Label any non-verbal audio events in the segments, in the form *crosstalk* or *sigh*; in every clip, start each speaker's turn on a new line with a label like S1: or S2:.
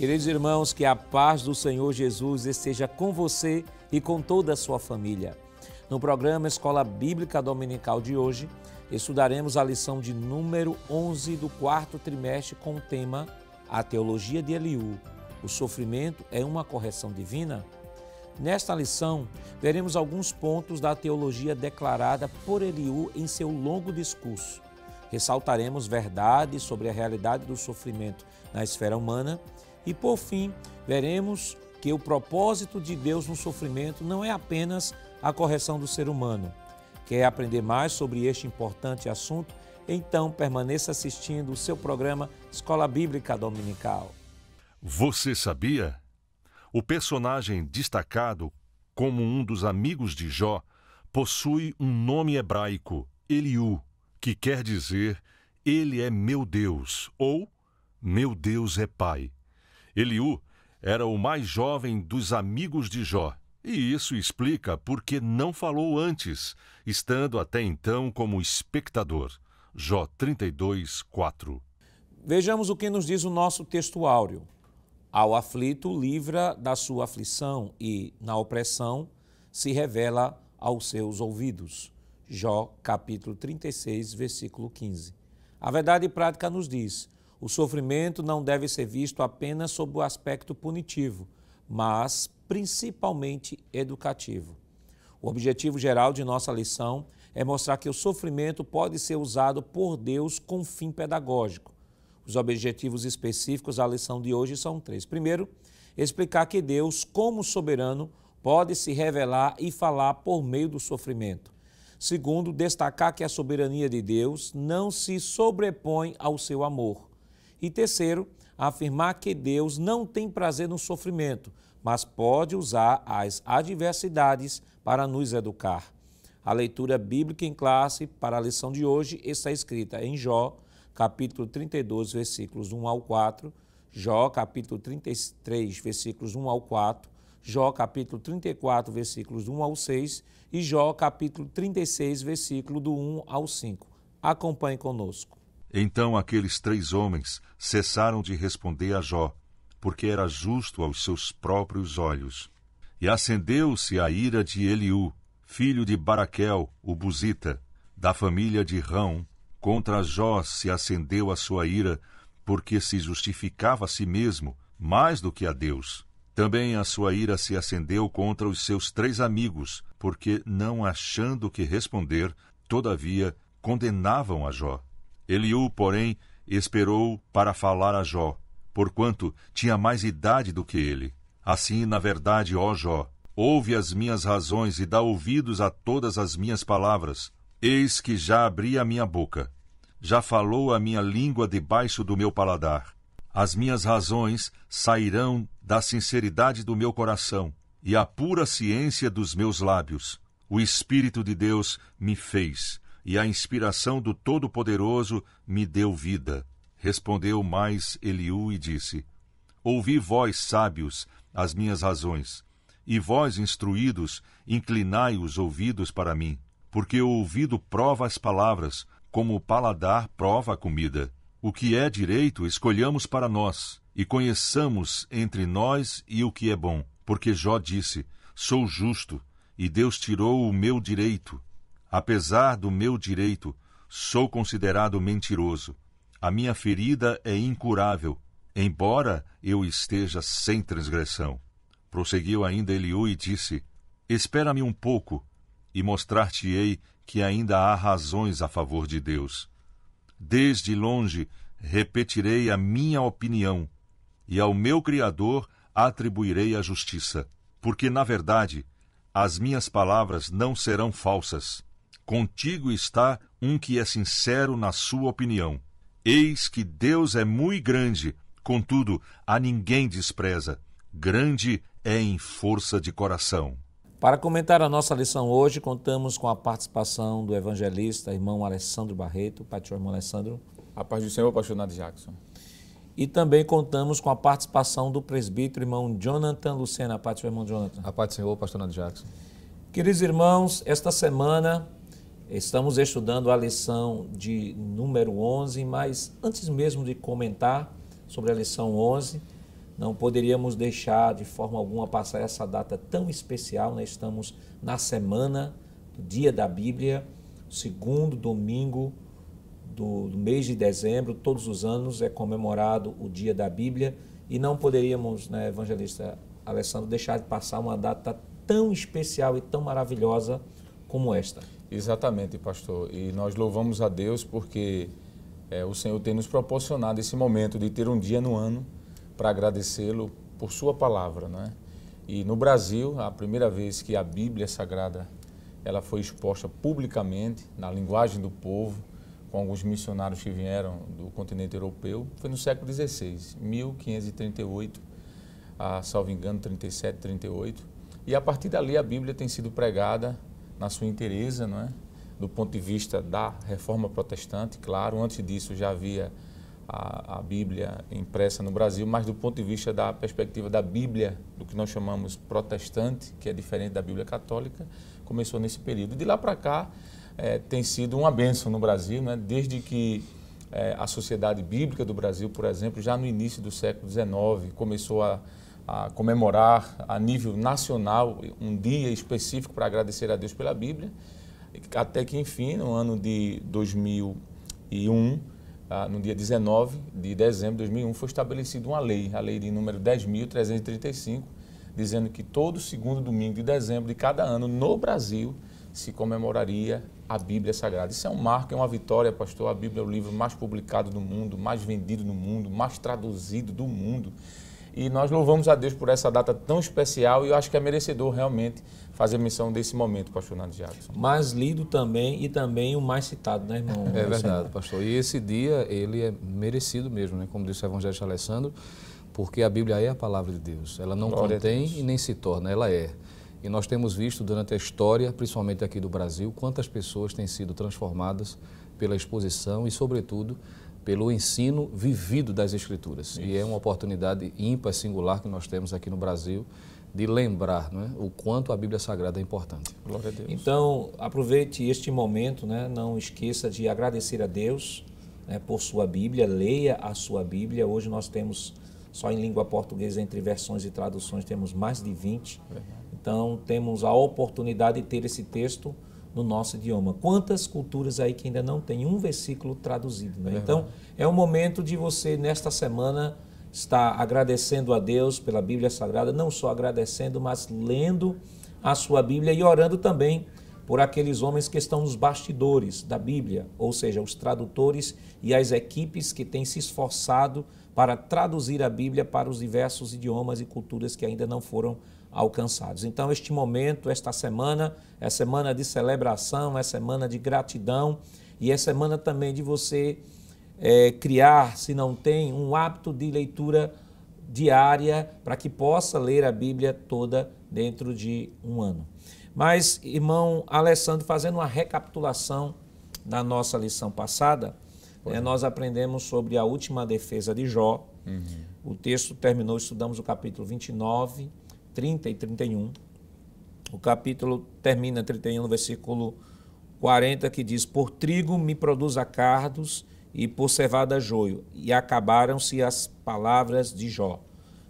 S1: Queridos irmãos, que a paz do Senhor Jesus esteja com você e com toda a sua família. No programa Escola Bíblica Dominical de hoje, estudaremos a lição de número 11 do quarto trimestre com o tema A Teologia de Eliú. O sofrimento é uma correção divina? Nesta lição, veremos alguns pontos da teologia declarada por Eliú em seu longo discurso. Ressaltaremos verdades sobre a realidade do sofrimento na esfera humana e por fim, veremos que o propósito de Deus no sofrimento não é apenas a correção do ser humano. Quer aprender mais sobre este importante assunto? Então permaneça assistindo o seu programa Escola
S2: Bíblica Dominical. Você sabia? O personagem destacado como um dos amigos de Jó possui um nome hebraico, Eliú, que quer dizer Ele é meu Deus ou Meu Deus é Pai. Eliú era o mais jovem dos amigos de Jó, e isso explica por que não falou antes, estando até então como espectador. Jó 32, 4. Vejamos
S1: o que nos diz o nosso áureo: Ao aflito livra da sua aflição e, na opressão, se revela aos seus ouvidos. Jó capítulo 36, versículo 15. A verdade prática nos diz: o sofrimento não deve ser visto apenas sob o aspecto punitivo, mas principalmente educativo. O objetivo geral de nossa lição é mostrar que o sofrimento pode ser usado por Deus com fim pedagógico. Os objetivos específicos da lição de hoje são três. Primeiro, explicar que Deus, como soberano, pode se revelar e falar por meio do sofrimento. Segundo, destacar que a soberania de Deus não se sobrepõe ao seu amor. E terceiro, afirmar que Deus não tem prazer no sofrimento, mas pode usar as adversidades para nos educar. A leitura bíblica em classe para a lição de hoje está escrita em Jó, capítulo 32, versículos 1 ao 4, Jó, capítulo 33, versículos 1 ao 4, Jó, capítulo 34, versículos 1 ao 6 e Jó, capítulo 36, versículo do 1 ao 5. Acompanhe conosco.
S2: Então aqueles três homens cessaram de responder a Jó, porque era justo aos seus próprios olhos. E acendeu-se a ira de Eliú, filho de Baraquel, o Buzita, da família de Rão. Contra Jó se acendeu a sua ira, porque se justificava a si mesmo mais do que a Deus. Também a sua ira se acendeu contra os seus três amigos, porque, não achando que responder, todavia condenavam a Jó. Eliú, porém, esperou para falar a Jó, porquanto tinha mais idade do que ele. Assim, na verdade, ó Jó, ouve as minhas razões e dá ouvidos a todas as minhas palavras. Eis que já abri a minha boca. Já falou a minha língua debaixo do meu paladar. As minhas razões sairão da sinceridade do meu coração e a pura ciência dos meus lábios. O Espírito de Deus me fez e a inspiração do Todo-Poderoso me deu vida. Respondeu mais Eliú e disse: Ouvi vós, sábios, as minhas razões, e vós, instruídos, inclinai os ouvidos para mim, porque o ouvido prova as palavras, como o paladar prova a comida. O que é direito escolhamos para nós, e conheçamos entre nós e o que é bom, porque Jó disse: Sou justo, e Deus tirou o meu direito. Apesar do meu direito, sou considerado mentiroso. A minha ferida é incurável, embora eu esteja sem transgressão. Prosseguiu ainda Eliú e disse: Espera-me um pouco, e mostrar-te-ei que ainda há razões a favor de Deus. Desde longe repetirei a minha opinião, e ao meu Criador atribuirei a justiça, porque, na verdade, as minhas palavras não serão falsas. Contigo está um que é sincero na sua opinião. Eis que Deus é muito grande, contudo, a ninguém despreza. Grande é em força de coração.
S1: Para comentar a nossa lição hoje, contamos com a participação do evangelista, irmão Alessandro Barreto. Pastor irmão Alessandro. A paz do Senhor, pastor Nath Jackson. E também contamos com a participação do presbítero, irmão Jonathan Lucena. A paz do irmão Jonathan. A paz do Senhor, pastor Nath Jackson. Queridos irmãos, esta semana Estamos estudando a lição de número 11, mas antes mesmo de comentar sobre a lição 11, não poderíamos deixar de forma alguma passar essa data tão especial. nós né? Estamos na semana do Dia da Bíblia, segundo domingo do, do mês de dezembro, todos os anos é comemorado o Dia da Bíblia e não poderíamos, né, evangelista Alessandro, deixar de passar uma data tão especial e tão maravilhosa
S3: como esta. Exatamente, pastor. E nós louvamos a Deus porque é, o Senhor tem nos proporcionado esse momento de ter um dia no ano para agradecê-lo por Sua palavra, né? E no Brasil, a primeira vez que a Bíblia Sagrada ela foi exposta publicamente na linguagem do povo, com alguns missionários que vieram do continente europeu, foi no século XVI, 1538, a, salvo engano, 37, 38. E a partir dali a Bíblia tem sido pregada na sua inteireza, não é? do ponto de vista da reforma protestante, claro, antes disso já havia a, a, Bíblia impressa no Brasil, mas do ponto de vista da perspectiva da Bíblia, do que nós chamamos protestante, que é diferente da Bíblia católica, começou nesse período. De lá para cá é, tem sido uma bênção no Brasil, né? desde que é, a Sociedade Bíblica do Brasil, por exemplo, já no início do século XIX, começou a a comemorar a nível nacional um dia específico para agradecer a Deus pela Bíblia, até que enfim, no ano de 2001, ah, no dia 19 de dezembro de 2001, foi estabelecida uma lei, a lei de número 10.335, dizendo que todo segundo domingo de dezembro de cada ano no Brasil se comemoraria a Bíblia Sagrada. Isso é um marco, é uma vitória, pastor. A Bíblia é o livro mais publicado do mundo, mais vendido do mundo, mais traduzido do mundo. E nós louvamos a Deus por essa data tão especial e eu acho que é merecedor realmente fazer missão desse momento, pastor Nando Jackson.
S1: Mais lido também e também o mais citado, né, irmão? É verdade,
S4: pastor. E esse dia, ele é merecido mesmo, né? como disse o evangelista Alessandro, porque a Bíblia é a palavra de Deus. Ela não Glória contém e nem se torna, ela é. E nós temos visto durante a história, principalmente aqui do Brasil, quantas pessoas têm sido transformadas pela exposição e, sobretudo, pelo ensino vivido das Escrituras. Isso. E é uma oportunidade ímpar, singular que nós temos aqui no Brasil de lembrar é, o quanto a Bíblia Sagrada é importante.
S3: Glória a
S1: Deus. Então, aproveite este momento, né, não esqueça de agradecer a Deus né, por sua Bíblia, leia a sua Bíblia. Hoje nós temos, só em língua portuguesa, entre versões e traduções, temos mais de 20. Verdade. Então, temos a oportunidade de ter esse texto no nosso idioma. Quantas culturas aí que ainda não tem um versículo traduzido. Né? É então, é o momento de você, nesta semana, estar agradecendo a Deus pela Bíblia Sagrada, não só agradecendo, mas lendo a sua Bíblia e orando também por aqueles homens que estão nos bastidores da Bíblia, ou seja, os tradutores e as equipes que têm se esforçado para traduzir a Bíblia para os diversos idiomas e culturas que ainda não foram traduzidos alcançados. Então, este momento, esta semana, é semana de celebração, é semana de gratidão e é semana também de você é, criar, se não tem, um hábito de leitura diária para que possa ler a Bíblia toda dentro de um ano. Mas, irmão Alessandro, fazendo uma recapitulação da nossa lição passada, é, nós aprendemos sobre a última defesa de Jó.
S4: Uhum.
S1: O texto terminou, estudamos o capítulo 29 30 e 31. O capítulo termina 31 no versículo 40 que diz: Por trigo me produz cardos e por cevada joio, e acabaram-se as palavras de Jó.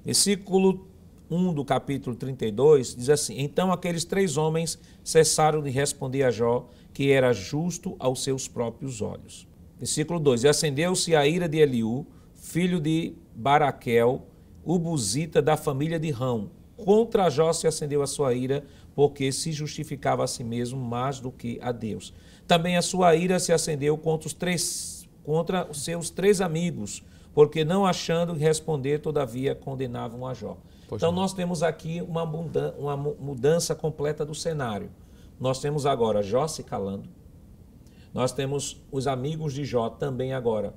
S1: Versículo 1 do capítulo 32 diz assim: Então aqueles três homens cessaram de responder a Jó, que era justo aos seus próprios olhos. Versículo 2: E acendeu-se a ira de Eliú, filho de Baraquel, o buzita da família de Rão, contra Jó se acendeu a sua ira, porque se justificava a si mesmo mais do que a Deus. Também a sua ira se acendeu contra os três, contra os seus três amigos, porque não achando responder, todavia condenavam a Jó. Pois então não. nós temos aqui uma, mudança, uma mudança completa do cenário. Nós temos agora Jó se calando, nós temos os amigos de Jó também agora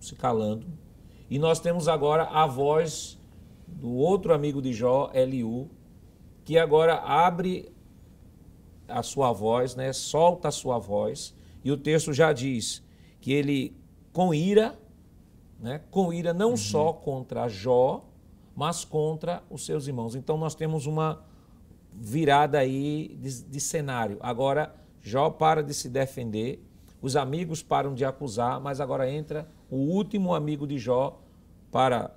S1: se calando, e nós temos agora a voz do outro amigo de Jó, Eliú, que agora abre a sua voz, né, solta a sua voz, e o texto já diz que ele, com ira, né, com ira não uhum. só contra Jó, mas contra os seus irmãos. Então nós temos uma virada aí de, de cenário. Agora, Jó para de se defender, os amigos param de acusar, mas agora entra o último amigo de Jó para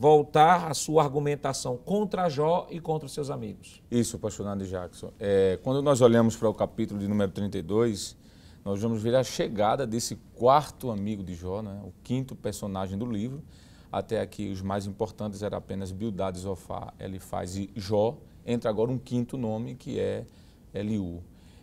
S1: voltar a sua argumentação contra Jó e contra seus amigos.
S3: Isso, pastor Nando Jackson. É, quando nós olhamos para o capítulo de número 32, nós vamos ver a chegada desse quarto amigo de Jó, né? o quinto personagem do livro. Até aqui os mais importantes eram apenas Bildad, Zofá, Elifaz e Jó. Entra agora um quinto nome que é Eliú.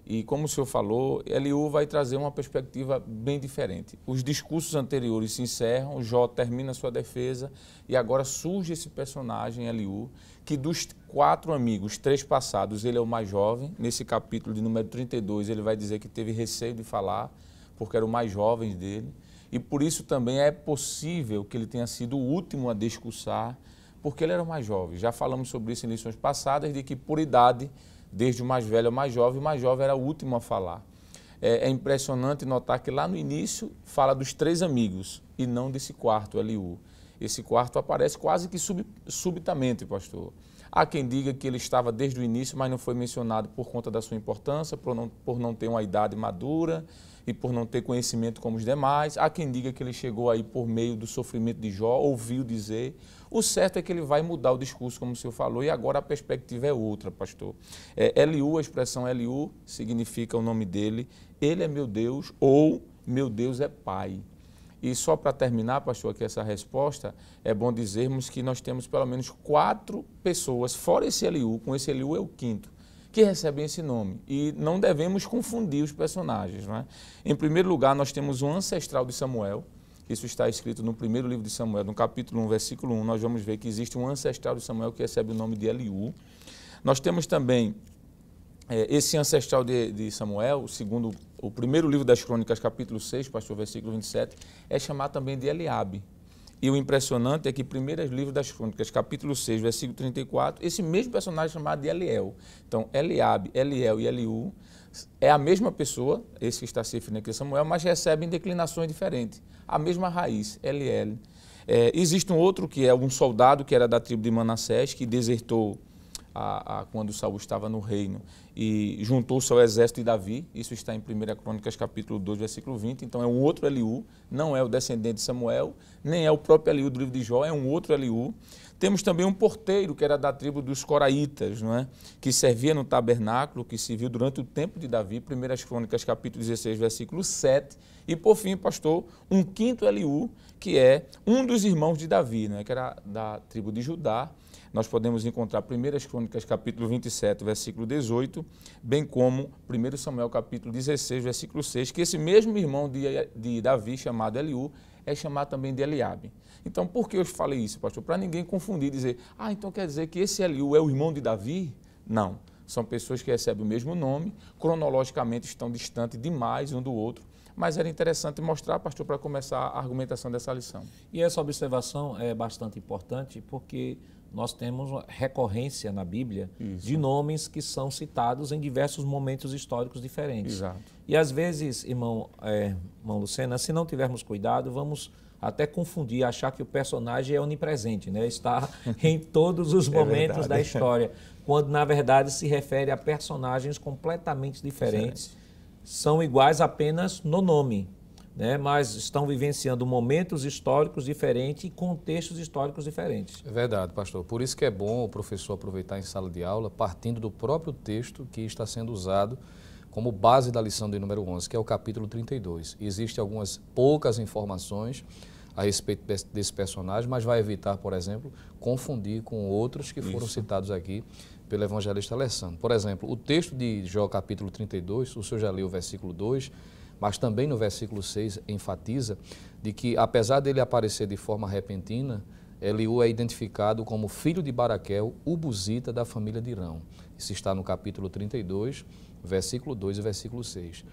S3: E como o senhor falou, LU vai trazer uma perspectiva bem diferente. Os discursos anteriores se encerram, o Jó termina sua defesa e agora surge esse personagem, LU, que dos quatro amigos, três passados, ele é o mais jovem. Nesse capítulo de número 32, ele vai dizer que teve receio de falar, porque era o mais jovem dele. E por isso também é possível que ele tenha sido o último a discursar, porque ele era o mais jovem. Já falamos sobre isso em lições passadas, de que por idade desde o mais velho ao mais jovem, o mais jovem era o último a falar. É, é impressionante notar que lá no início fala dos três amigos e não desse quarto, Eliú. Esse quarto aparece quase que sub, subitamente, pastor. Há quem diga que ele estava desde o início, mas não foi mencionado por conta da sua importância, por não, por não ter uma idade madura e por não ter conhecimento como os demais. Há quem diga que ele chegou aí por meio do sofrimento de Jó, ouviu dizer, o certo é que ele vai mudar o discurso, como o senhor falou, e agora a perspectiva é outra, pastor. É, LU, a expressão LU, significa o nome dele, ele é meu Deus ou meu Deus é Pai. E só para terminar, pastor, aqui essa resposta, é bom dizermos que nós temos pelo menos quatro pessoas, fora esse LU, com esse LU é o quinto, que recebem esse nome. E não devemos confundir os personagens. Né? Em primeiro lugar, nós temos um ancestral de Samuel, isso está escrito no primeiro livro de Samuel, no capítulo 1, versículo 1. Nós vamos ver que existe um ancestral de Samuel que recebe o nome de Eliú. Nós temos também é, esse ancestral de, de Samuel, segundo o primeiro livro das Crônicas, capítulo 6, pastor, versículo 27, é chamado também de Eliabe. E o impressionante é que, primeiro livro das Crônicas, capítulo 6, versículo 34, esse mesmo personagem é chamado de Eliel. Então, Eliabe, Eliel e Eliú é a mesma pessoa, esse que está se referindo aqui, Samuel, mas recebem declinações diferentes. A mesma raiz, LL. É, existe um outro que é um soldado que era da tribo de Manassés, que desertou a, a, quando Saul estava no reino e juntou-se ao exército de Davi. Isso está em 1 Crônicas, capítulo 2, versículo 20. Então é um outro Eliú, não é o descendente de Samuel, nem é o próprio Eliú do livro de Jó, é um outro Eliú. Temos também um porteiro, que era da tribo dos Coraitas, não é? que servia no tabernáculo, que se viu durante o tempo de Davi, 1 Crônicas, capítulo 16, versículo 7. E, por fim, pastor, um quinto Eliú, que é um dos irmãos de Davi, não é? que era da tribo de Judá. Nós podemos encontrar 1 Crônicas, capítulo 27, versículo 18, bem como 1 Samuel, capítulo 16, versículo 6, que esse mesmo irmão de, de Davi, chamado Eliú, é chamado também de Eliabe. Então, por que eu falei isso, pastor? Para ninguém confundir e dizer, ah, então quer dizer que esse Eliú é o irmão de Davi? Não. São pessoas que recebem o mesmo nome, cronologicamente estão distantes demais um do outro, mas era interessante mostrar, pastor, para começar a argumentação dessa lição.
S1: E essa observação é bastante importante porque nós temos recorrência na Bíblia Isso. de nomes que são citados em diversos momentos históricos diferentes. Exato. E às vezes, irmão, é, irmão Lucena, se não tivermos cuidado, vamos até confundir, achar que o personagem é onipresente, né? está *laughs* em todos os é momentos é da história, quando na verdade se refere a personagens completamente diferentes, Excelente. são iguais apenas no nome, né? mas estão vivenciando momentos históricos
S4: diferentes e contextos históricos diferentes. É verdade, pastor. Por isso que é bom o professor aproveitar em sala de aula, partindo do próprio texto que está sendo usado como base da lição de número 11, que é o capítulo 32. Existem algumas poucas informações a respeito desse personagem, mas vai evitar, por exemplo, confundir com outros que foram Isso. citados aqui pelo evangelista Alessandro. Por exemplo, o texto de Jó, capítulo 32, o senhor já leu o versículo 2, mas também no versículo 6 enfatiza de que, apesar dele aparecer de forma repentina, Eliú é identificado como filho de Baraquel, ubuzita da família de Irão. Isso está no capítulo 32, versículo 2 e versículo 6.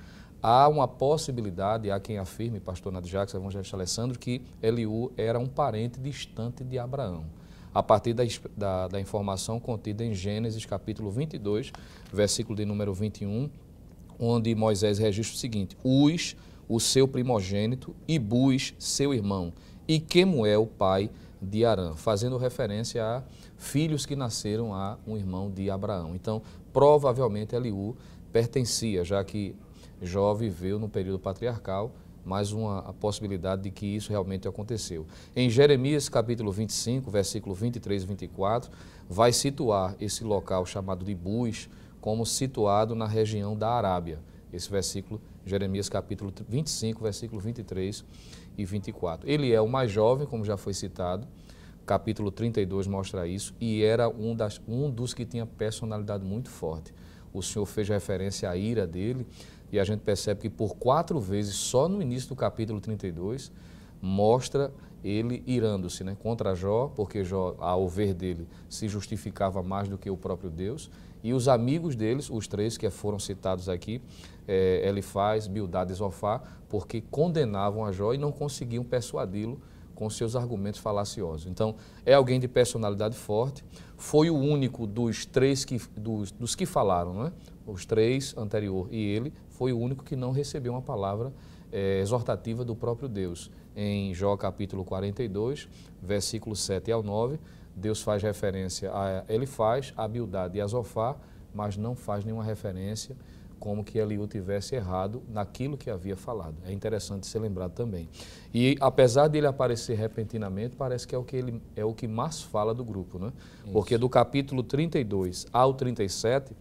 S4: Há uma possibilidade, há quem afirme, pastor Nadjax, evangelista Alessandro, que Eliú era um parente distante de Abraão a partir da, da, da, informação contida em Gênesis capítulo 22, versículo de número 21, onde Moisés registra o seguinte: Uz, o seu primogênito, e Buz, seu irmão, e Quemuel, pai de Arã, fazendo referência a filhos que nasceram a um irmão de Abraão. Então, provavelmente Eliú pertencia, já que Jó viveu no período patriarcal, mais uma a possibilidade de que isso realmente aconteceu. Em Jeremias capítulo 25, versículo 23 e 24, vai situar esse local chamado de Bus como situado na região da Arábia. Esse versículo, Jeremias capítulo 25, versículo 23 e 24. Ele é o mais jovem, como já foi citado, capítulo 32 mostra isso, e era um, das, um dos que tinha personalidade muito forte. O senhor fez referência à ira dele, e a gente percebe que por quatro vezes, só no início do capítulo 32, mostra ele irando-se né, contra Jó, porque Jó, ao ver dele, se justificava mais do que o próprio Deus. E os amigos deles, os três que foram citados aqui, é, Elifaz, Bildad e Zofá, porque condenavam a Jó e não conseguiam persuadi-lo com seus argumentos falaciosos. Então, é alguém de personalidade forte, foi o único dos três que, dos, dos que falaram, né? os três anterior e ele, foi o único que não recebeu uma palavra é, exortativa do próprio Deus. Em Jó capítulo 42, versículo 7 ao 9, Deus faz referência a, ele faz, a Bildade e a Zofar, mas não faz nenhuma referência a como que Eliú tivesse errado naquilo que havia falado. É interessante ser lembrado também. E apesar dele aparecer repentinamente, parece que é o que, ele, é o que mais fala do grupo, né? Isso. Porque do capítulo 32 ao 37,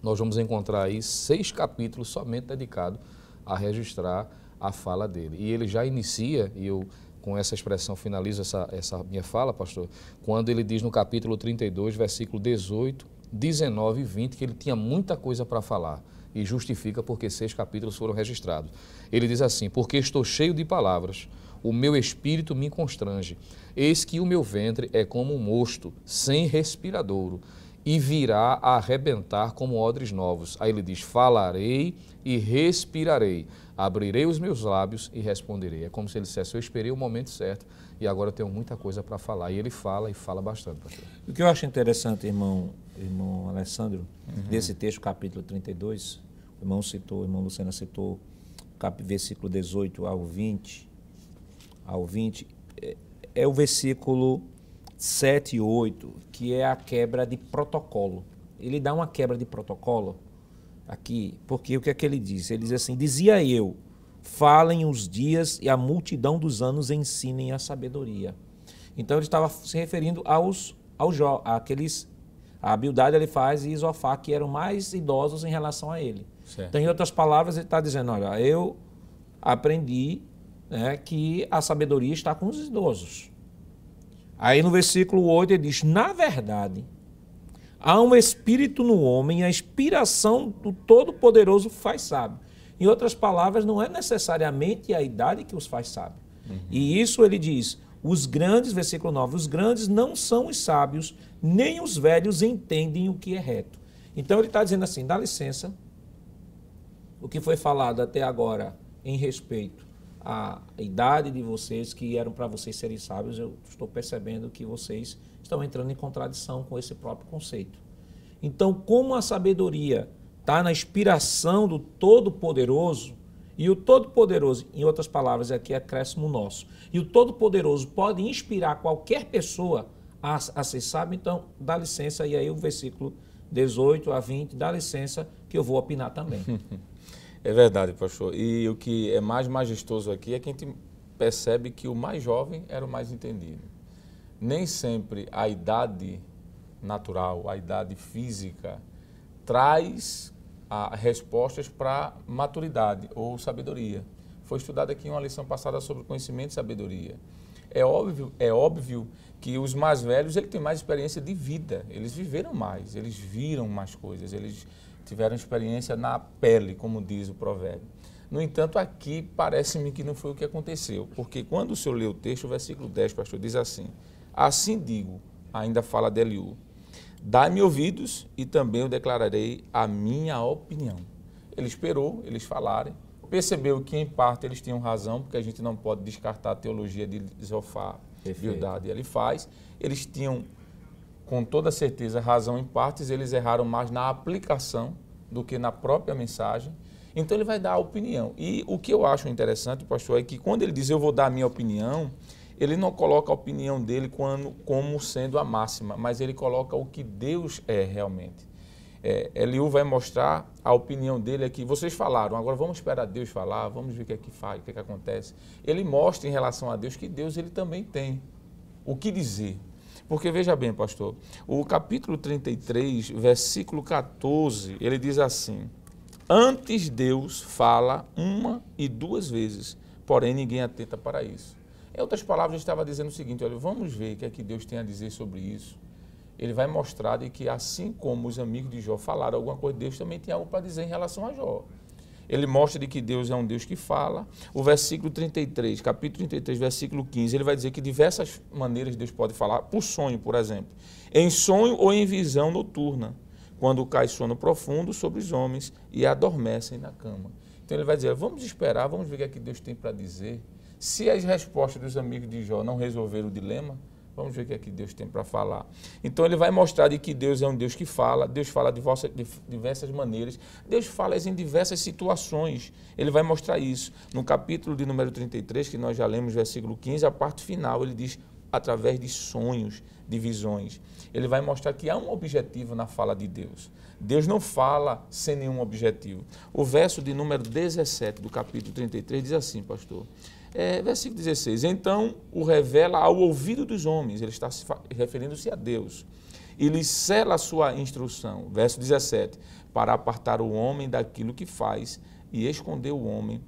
S4: nós vamos encontrar aí seis capítulos somente dedicados a registrar a fala dele. E ele já inicia, e eu com essa expressão finalizo essa, essa minha fala, pastor, quando ele diz no capítulo 32, versículo 18, 19 e 20, que ele tinha muita coisa para falar e justifica porque seis capítulos foram registrados. Ele diz assim: Porque estou cheio de palavras, o meu espírito me constrange. Eis que o meu ventre é como um mosto, sem respiradouro, e virá a arrebentar como odres novos. Aí ele diz: Falarei e respirarei, abrirei os meus lábios e responderei. É como se ele dissesse: Eu esperei o momento certo e agora eu tenho muita coisa para falar. E ele fala e fala bastante. Pastor.
S1: O que eu acho interessante, irmão irmão Alessandro, uhum. desse texto, capítulo 32, o irmão citou, o irmão Lucena citou, cap, versículo 18 ao 20, ao 20, é, é o versículo 7 e 8, que é a quebra de protocolo. Ele dá uma quebra de protocolo aqui, porque o que é que ele diz? Ele diz assim: Dizia eu, falem os dias e a multidão dos anos ensinem a sabedoria. Então ele estava se referindo aos, aos àqueles a habilidade ele faz e Isofá, que eram mais idosos em relação a ele. Certo. Então, em outras palavras, ele está dizendo, olha, eu aprendi né, que a sabedoria está com os idosos. Aí no versículo 8 ele diz, na verdade, há um espírito no homem, a inspiração do Todo-Poderoso faz sábio. Em outras palavras, não é necessariamente a idade que os faz sábio. Uhum. E isso ele diz, os grandes, versículo 9, os grandes não são os sábios, nem os velhos entendem o que é reto. Então ele está dizendo assim: dá licença, o que foi falado até agora em respeito à idade de vocês, que eram para vocês serem sábios, eu estou percebendo que vocês estão entrando em contradição com esse próprio conceito. Então, como a sabedoria está na inspiração do Todo-Poderoso, e o Todo-Poderoso, em outras palavras, aqui é acréscimo nosso. E o Todo-Poderoso pode inspirar qualquer pessoa a, a ser sábio, então dá licença, e aí o versículo 18 a 20, dá licença que eu vou opinar também. *laughs*
S3: É verdade, pastor. E o que é mais majestoso aqui é que a gente percebe que o mais jovem era o mais entendido. Nem sempre a idade natural, a idade física, traz a respostas para maturidade ou sabedoria. Foi estudada aqui uma lição passada sobre conhecimento e sabedoria. É óbvio, é óbvio que os mais velhos ele tem mais experiência de vida, eles viveram mais, eles viram mais coisas, eles tiveram experiência na pele, como diz o provérbio. No entanto, aqui parece-me que não foi o que aconteceu, porque quando o senhor lê o texto, o versículo 10, pastor, diz assim: Assim digo, ainda fala de Eliú, Dai-me ouvidos e também eu declararei a minha opinião. Ele esperou eles falarem, percebeu que em parte eles tinham razão, porque a gente não pode descartar a teologia de Zofar, Bildad e ele faz. Eles tinham, com toda certeza, razão em partes, eles erraram mais na aplicação do que na própria mensagem. Então ele vai dar a opinião. E o que eu acho interessante, pastor, é que quando ele diz eu vou dar a minha opinião, ele não coloca a opinião dele quando, como sendo a máxima, mas ele coloca o que Deus é realmente. É, Eliú vai mostrar a opinião dele aqui. Vocês falaram, agora vamos esperar Deus falar, vamos ver o que é que faz, o que é que acontece. Ele mostra em relação a Deus que Deus ele também tem o que dizer. Porque veja bem, pastor, o capítulo 33, versículo 14, ele diz assim: Antes Deus fala uma e duas vezes, porém ninguém atenta para isso. Em outras palavras, eu estava dizendo o seguinte: olha, vamos ver o que é que Deus tem a dizer sobre isso. Ele vai mostrar de que, assim como os amigos de Jó falaram alguma coisa, Deus também tem algo para dizer em relação a Jó. Ele mostra de que Deus é um Deus que fala. O versículo 33, capítulo 33, versículo 15, ele vai dizer que diversas maneiras Deus pode falar, por sonho, por exemplo. Em sonho ou em visão noturna, quando cai sono profundo sobre os homens e adormecem na cama. Então ele vai dizer: vamos esperar, vamos ver o que é que Deus tem para dizer se as respostas dos amigos de Jó não resolveram o dilema, vamos ver o que é que Deus tem para falar. Então ele vai mostrar de que Deus é um Deus que fala, Deus fala de diversas maneiras, Deus fala em diversas situações. Ele vai mostrar isso. No capítulo de número 33, que nós já lemos, versículo 15, a parte final, ele diz através de sonhos, de visões. Ele vai mostrar que há um objetivo na fala de Deus. Deus não fala sem nenhum objetivo. O verso de número 17 do capítulo 33 diz assim, pastor: é, versículo 16: Então o revela ao ouvido dos homens, ele está referindo-se a Deus, e lhe sela a sua instrução. Verso 17: Para apartar o homem daquilo que faz e esconder o homem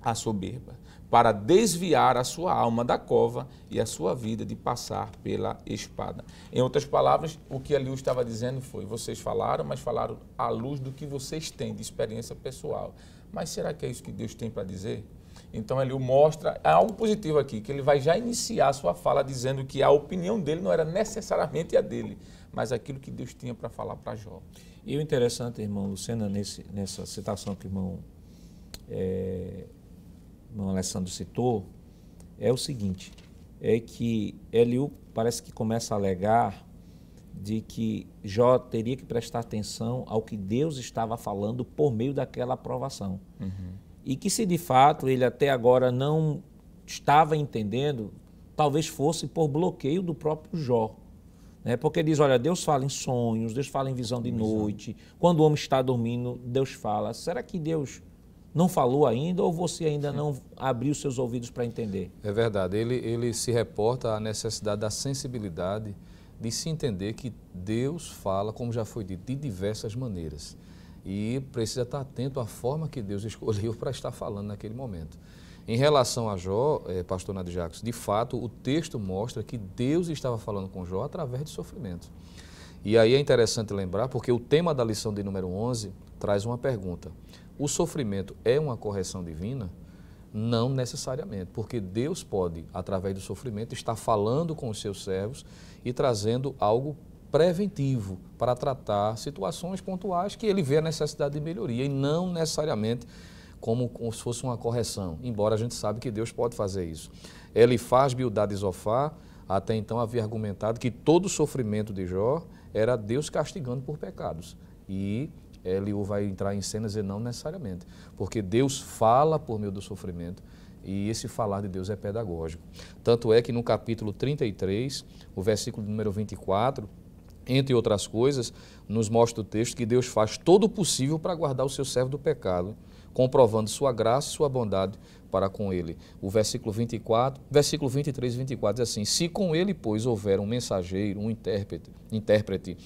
S3: a soberba, para desviar a sua alma da cova e a sua vida de passar pela espada. Em outras palavras, o que Eliú estava dizendo foi: vocês falaram, mas falaram à luz do que vocês têm de experiência pessoal. Mas será que é isso que Deus tem para dizer? Então ele mostra algo positivo aqui, que ele vai já iniciar sua fala dizendo que a opinião dele não era necessariamente a dele, mas aquilo que Deus tinha para falar para Jó.
S1: E o interessante, irmão Lucena, nesse, nessa citação que o irmão, é, irmão Alessandro citou, é o seguinte, é que Eliú parece que começa a alegar de que Jó teria que prestar atenção ao que Deus estava falando por meio daquela aprovação. Uhum. E que se de fato ele até agora não estava entendendo, talvez fosse por bloqueio do próprio Jó. Né? Porque diz, olha, Deus fala em sonhos, Deus fala em visão de visão. noite. Quando o homem está dormindo, Deus fala. Será que Deus não
S4: falou ainda ou você ainda Sim. não abriu seus ouvidos para entender? É verdade. Ele, ele se reporta à necessidade da sensibilidade de se entender que Deus fala, como já foi dito, de diversas maneiras e precisa estar atento à forma que Deus *laughs* escolheu para estar falando naquele momento. Em relação a Jó, é, pastor Nado Jacques, de fato o texto mostra que Deus estava falando com Jó através de sofrimento. E aí é interessante lembrar, porque o tema da lição de número 11 traz uma pergunta. O sofrimento é uma correção divina? Não necessariamente, porque Deus pode, através do sofrimento, estar falando com os seus servos e trazendo algo preventivo para tratar situações pontuais que ele vê a necessidade de melhoria e não necessariamente como, como se fosse uma correção, embora a gente sabe que Deus pode fazer isso. Ele faz Bildad e Zofá, até então havia argumentado que todo o sofrimento de Jó era Deus castigando por pecados. E Ele vai entrar em cenas e não necessariamente, porque Deus fala por meio do sofrimento e esse falar de Deus é pedagógico. Tanto é que no capítulo 33, o versículo número 24, entre outras coisas, nos mostra o texto que Deus faz todo o possível para guardar o seu servo do pecado, comprovando sua graça e sua bondade para com ele. O versículo 24, versículo 23 e 24 diz assim: Se com ele, pois, houver um mensageiro, um intérprete, intérprete,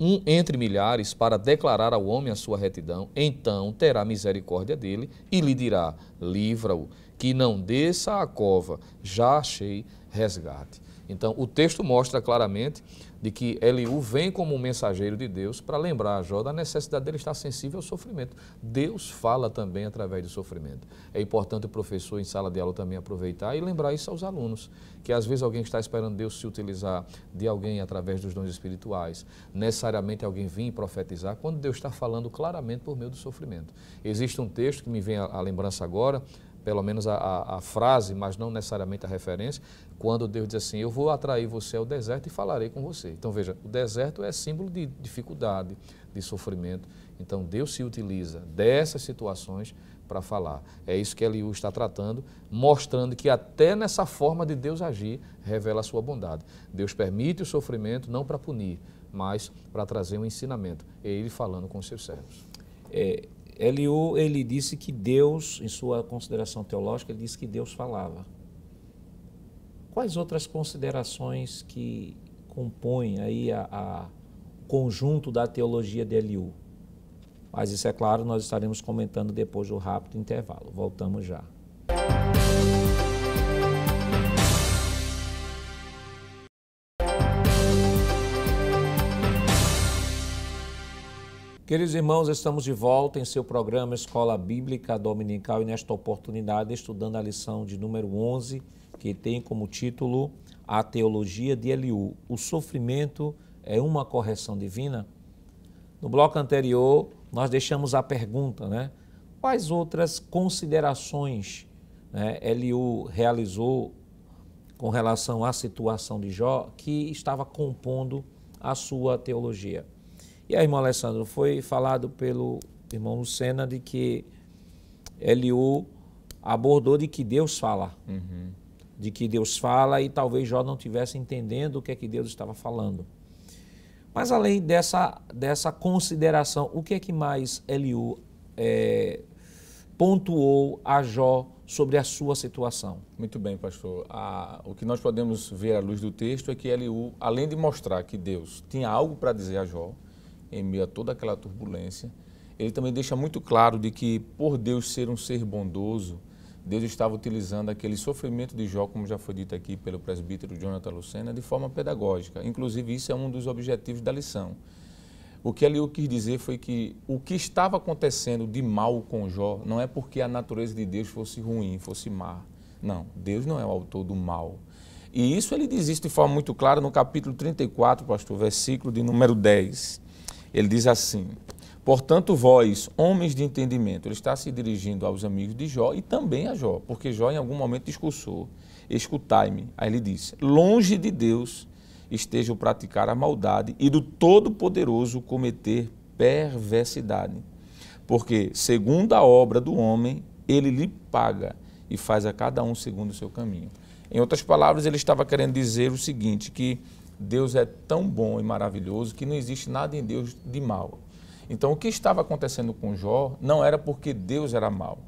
S4: um entre milhares, para declarar ao homem a sua retidão, então terá misericórdia dele e lhe dirá: Livra-o, que não desça à cova, já achei resgate. Então, o texto mostra claramente de que Eliú vem como um mensageiro de Deus para lembrar a Jó da necessidade dele estar sensível ao sofrimento. Deus fala também através do sofrimento. É importante o professor em sala de aula também aproveitar e lembrar isso aos alunos, que às vezes alguém está esperando Deus se utilizar de alguém através dos dons espirituais, necessariamente alguém vir profetizar, quando Deus está falando claramente por meio do sofrimento. Existe um texto que me vem à lembrança agora, pelo menos a, a, a, frase, mas não necessariamente a referência, quando Deus diz assim: Eu vou atrair você ao deserto e falarei com você. Então veja, o deserto é símbolo de dificuldade, de sofrimento. Então Deus se utiliza dessas situações para falar. É isso que Eliú está tratando, mostrando que até nessa forma de Deus agir revela a sua bondade. Deus permite o sofrimento não para punir, mas para trazer um ensinamento. É ele falando com os seus servos. É, Eliú,
S1: ele disse que Deus, em sua consideração teológica, ele disse que Deus falava. Quais outras considerações que compõem aí a, a conjunto da teologia de Eliú? Mas isso é claro, nós estaremos comentando depois do rápido intervalo. Voltamos já. Queridos irmãos, estamos de volta em seu programa Escola Bíblica Dominical e nesta oportunidade estudando a lição de número 11, que tem como título A Teologia de Eliú. O sofrimento é uma correção divina? No bloco anterior, nós deixamos a pergunta, né? Quais outras considerações né, Eliú realizou com relação à situação de Jó que estava compondo a sua teologia? E aí, irmão Alessandro, foi falado pelo irmão Lucena de que Eliú abordou de que Deus fala. Uhum. De que Deus fala e talvez Jó não tivesse entendendo o que é que Deus estava falando. Mas além dessa, dessa consideração, o que é que mais Eliú é, pontuou a Jó sobre a sua situação?
S3: Muito bem, pastor. A, o que nós podemos ver à luz do texto é que Eliú, além de mostrar que Deus tinha algo para dizer a Jó, em meio a toda aquela turbulência. Ele também deixa muito claro de que, por Deus ser um ser bondoso, Deus estava utilizando aquele sofrimento de Jó, como já foi dito aqui pelo presbítero Jonathan Lucena, de forma pedagógica. Inclusive, isso é um dos objetivos da lição. O que Eliú quis dizer foi que o que estava acontecendo de mal com Jó não é porque a natureza de Deus fosse ruim, fosse má. Não, Deus não é o autor do mal. E isso ele diz isso de forma muito clara no capítulo 34, pastor, versículo de número 10. Ele diz assim: Portanto, vós, homens de entendimento, ele está se dirigindo aos amigos de Jó e também a Jó, porque Jó em algum momento discursou: Escutai-me. Aí ele disse: Longe de Deus esteja o praticar a maldade e do Todo-Poderoso cometer perversidade. Porque, segundo a obra do homem, ele lhe paga e faz a cada um segundo o seu caminho. Em outras palavras, ele estava querendo dizer o seguinte: que Deus é tão bom e maravilhoso que não existe nada em Deus de mal. Então, o que estava acontecendo com Jó não era porque Deus era mal.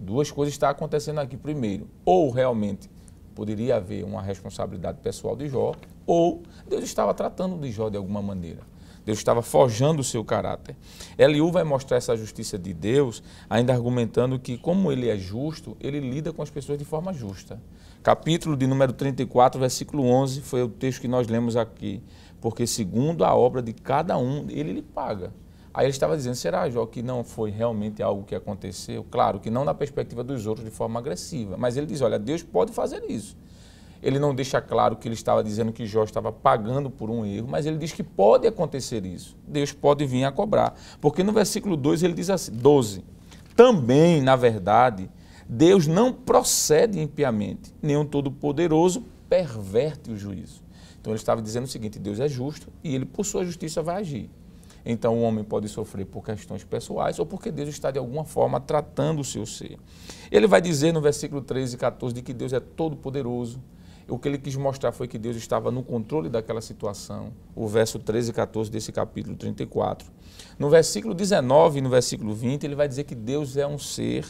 S3: Duas coisas estão acontecendo aqui. Primeiro, ou realmente poderia haver uma responsabilidade pessoal de Jó, ou Deus estava tratando de Jó de alguma maneira. Deus estava forjando o seu caráter. Eliú vai mostrar essa justiça de Deus, ainda argumentando que, como ele é justo, ele lida com as pessoas de forma justa capítulo de número 34, versículo 11, foi o texto que nós lemos aqui. Porque segundo a obra de cada um, ele lhe paga. Aí ele estava dizendo, será, Jó, que não foi realmente algo que aconteceu? Claro que não na perspectiva dos outros de forma agressiva, mas ele diz, olha, Deus pode fazer isso. Ele não deixa claro que ele estava dizendo que Jó estava pagando por um erro, mas ele diz que pode acontecer isso. Deus pode vir a cobrar. Porque no versículo 2 ele diz assim, 12, também, na verdade, Deus não procede impiamente, nenhum todo-poderoso perverte o juízo. Então ele estava dizendo o seguinte: Deus é justo e ele, por sua justiça, vai agir. Então o homem pode sofrer por questões pessoais ou porque Deus está de alguma forma tratando o seu ser. Ele vai dizer no versículo 13 e 14 de que Deus é todo-poderoso. O que ele quis mostrar foi que Deus estava no controle daquela situação. O verso 13 e 14 desse capítulo 34. No versículo 19 e no versículo 20, ele vai dizer que Deus é um ser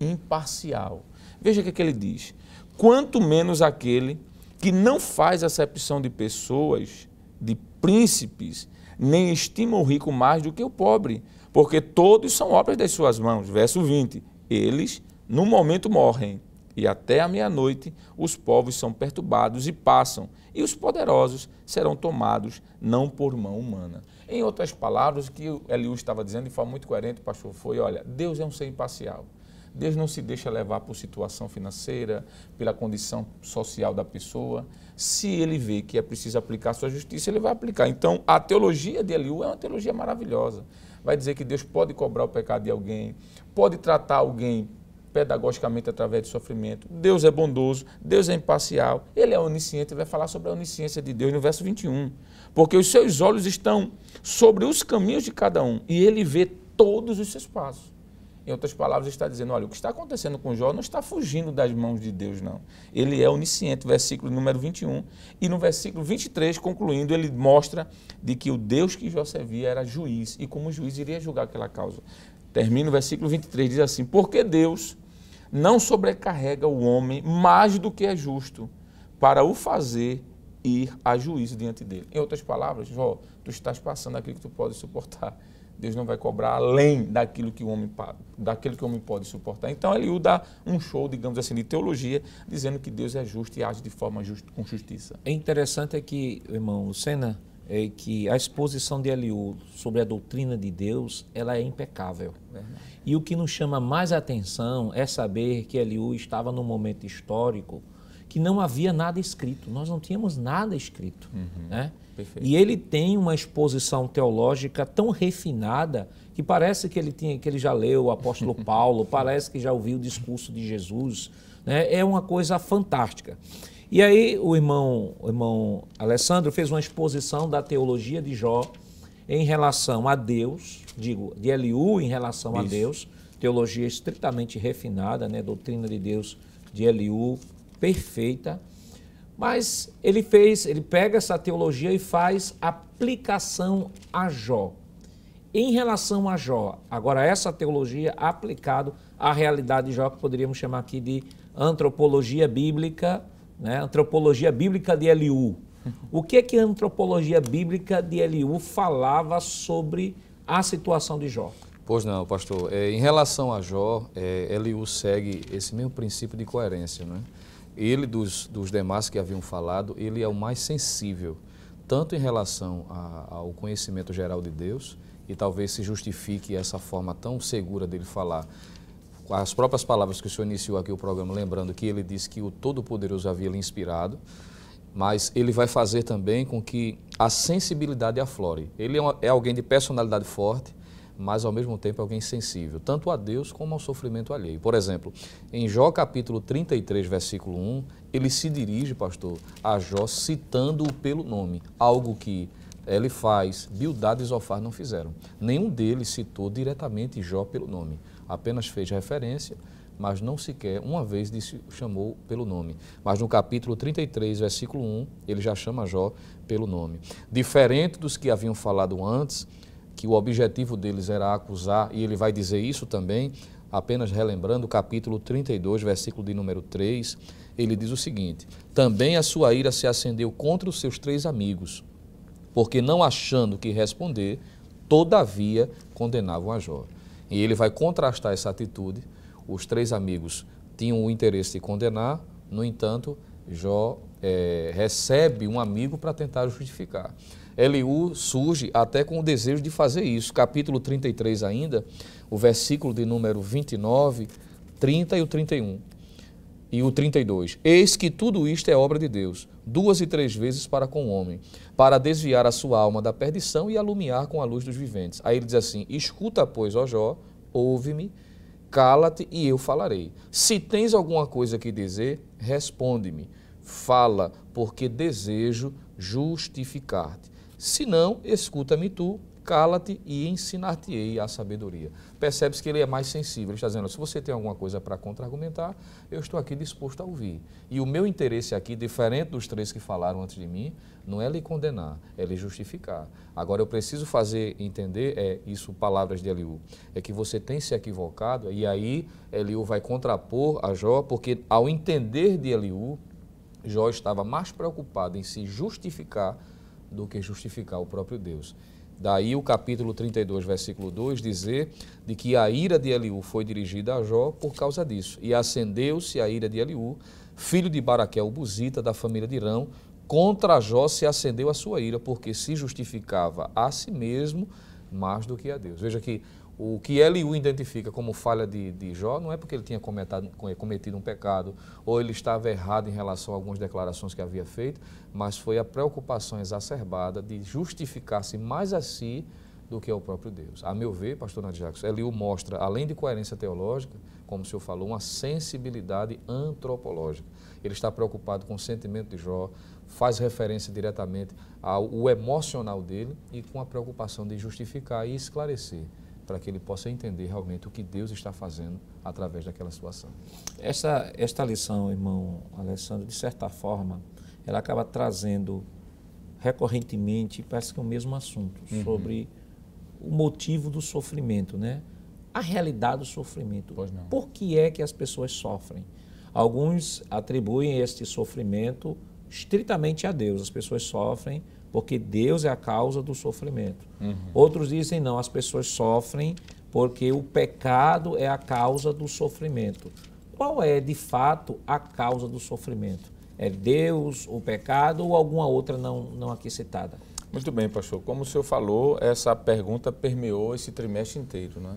S3: imparcial. Veja o que, é que ele diz. Quanto menos aquele que não faz acepção de pessoas, de príncipes, nem estima o rico mais do que o pobre, porque todos são obras das suas mãos. Verso 20. Eles, no momento, morrem, e até a meia-noite os povos são perturbados e passam, e os poderosos serão tomados não por mão humana. Em outras palavras, o que Eliú estava dizendo de forma muito coerente, o pastor, foi: olha, Deus é um ser imparcial. Deus não se deixa levar por situação financeira, pela condição social da pessoa. Se ele vê que é preciso aplicar sua justiça, ele vai aplicar. Então, a teologia de Eliú é uma teologia maravilhosa. Vai dizer que Deus pode cobrar o pecado de alguém, pode tratar alguém pedagogicamente através de sofrimento. Deus é bondoso, Deus é imparcial, ele é onisciente, ele vai falar sobre a onisciência de Deus no verso 21. Porque os seus olhos estão sobre os caminhos de cada um e ele vê todos os seus passos. Em outras palavras, está dizendo: olha, o que está acontecendo com Jó não está fugindo das mãos de Deus, não. Ele é onisciente, versículo número 21. E no versículo 23, concluindo, ele mostra de que o Deus que Jó servia era juiz e, como juiz, iria julgar aquela causa. Termina o versículo 23, diz assim: Porque Deus não sobrecarrega o homem mais do que é justo para o fazer ir a juízo diante dele. Em outras palavras, Jó, tu estás passando aquilo que tu pode suportar. Deus não vai cobrar além daquilo que o homem, daquilo que o homem pode suportar. Então Eliú dá um show, digamos assim, de teologia, dizendo que Deus é justo e age de forma justa, com justiça.
S1: É interessante é que, irmão Lucena, é que a exposição de Eliú sobre a doutrina de Deus, ela é impecável. Verdade. E o que nos chama mais atenção é saber que Eliú estava num momento histórico que não havia nada escrito, nós não tínhamos nada escrito, uhum. né? Perfeito. E ele tem uma exposição teológica tão refinada que parece que ele, tinha, que ele já leu o apóstolo *laughs* Paulo, parece que já ouviu o discurso de Jesus. Né? É uma coisa fantástica. E aí o irmão, o irmão Alessandro fez uma exposição da teologia de Jó em relação a Deus, digo, de Eliú em relação Isso. a Deus, teologia estritamente refinada, né? doutrina de Deus de Eliú, perfeita. Mas ele fez, ele pega essa teologia e faz aplicação a Jó. Em relação a Jó, agora essa teologia aplicado à realidade de Jó, que poderíamos chamar aqui de antropologia bíblica, né? antropologia bíblica de Eliú. O que é que a antropologia bíblica de Eliú falava sobre a situação de Jó?
S4: Pois não, pastor. É, em relação a Jó, é, Eliú segue esse mesmo princípio de coerência. Não é? ele dos, dos demais que haviam falado, ele é o mais sensível, tanto em relação a, ao conhecimento geral de Deus, e talvez se justifique essa forma tão segura dele falar. com As próprias palavras que o senhor iniciou aqui o programa, lembrando que ele disse que o Todo-Poderoso havia lhe inspirado, mas ele vai fazer também com que a sensibilidade aflore. Ele é, uma, é alguém de personalidade forte, mas ao mesmo tempo é alguém sensível, tanto a Deus como ao sofrimento alheio. Por exemplo, em Jó capítulo 33, versículo 1, ele se dirige, pastor, a Jó citando-o pelo nome, algo que ele faz, Bildad e Zofar não fizeram. Nenhum deles citou diretamente Jó pelo nome, apenas fez referência, mas não sequer uma vez disse, chamou pelo nome. Mas no capítulo 33, versículo 1, ele já chama Jó pelo nome. Diferente dos que haviam falado antes, que o objetivo deles era acusar, e ele vai dizer isso também, apenas relembrando, o capítulo 32, versículo de número 3, ele diz o seguinte: Também a sua ira se acendeu contra os seus três amigos, porque não achando que responder, todavia condenavam a Jó. E ele vai contrastar essa atitude. Os três amigos tinham o interesse de condenar, no entanto, Jó é, recebe um amigo para tentar justificar. Eliú surge até com o desejo de fazer isso. Capítulo 33 ainda, o versículo de número 29, 30 e o 31. E o 32. Eis que tudo isto é obra de Deus, duas e três vezes para com o homem, para desviar a sua alma da perdição e alumiar com a luz dos viventes. Aí ele diz assim: Escuta, pois, ó Jó, ouve-me, cala-te e eu falarei. Se tens alguma coisa que dizer, responde-me fala, porque desejo justificar-te. Se não, escuta-me tu, cala-te e ensinar-te-ei a sabedoria. Percebes que ele é mais sensível. Ele está dizendo, se você tem alguma coisa para contra-argumentar, eu estou aqui disposto a ouvir. E o meu interesse aqui, diferente dos três que falaram antes de mim, não é lhe condenar, é lhe justificar. Agora, eu preciso fazer entender, é isso, palavras de Eliú, é que você tem se equivocado, e aí Eliú vai contrapor a Jó, porque ao entender de Eliú, Jó estava mais preocupado em se justificar do que justificar o próprio Deus. Daí o capítulo 32, versículo 2 dizer de que a ira de Eliú foi dirigida a Jó por causa disso. E acendeu-se a ira de Eliú, filho de Baraquel, buzita da família de Irão, contra Jó se acendeu a sua ira, porque se justificava a si mesmo mais do que a Deus. Veja que o que Eliú identifica como falha de, de Jó não é porque ele tinha cometado, cometido um pecado ou ele estava errado em relação a algumas declarações que havia feito, mas foi a preocupação exacerbada de justificar-se mais a si do que ao próprio Deus. A meu ver, pastor Nath Jackson, Eliú mostra, além de coerência teológica, como o senhor falou, uma sensibilidade antropológica. Ele está preocupado com o sentimento de Jó, faz referência diretamente ao emocional dele e com a preocupação de justificar e esclarecer para que ele possa entender realmente o que Deus está fazendo através daquela situação. Esta, esta lição, irmão Alessandro, de certa forma, ela acaba
S1: trazendo recorrentemente, parece que é o mesmo assunto, uhum. sobre o motivo do sofrimento, né? A realidade do sofrimento. Por que é que as pessoas sofrem? Alguns atribuem este sofrimento estritamente a Deus. As pessoas sofrem porque Deus é a causa do sofrimento. Uhum. Outros dizem não, as pessoas sofrem porque o pecado é a causa do sofrimento. Qual é de fato a causa do sofrimento? É Deus, o pecado
S3: ou alguma outra não, não aqui citada? Muito bem, pastor. Como o senhor falou, essa pergunta permeou esse trimestre inteiro, não é?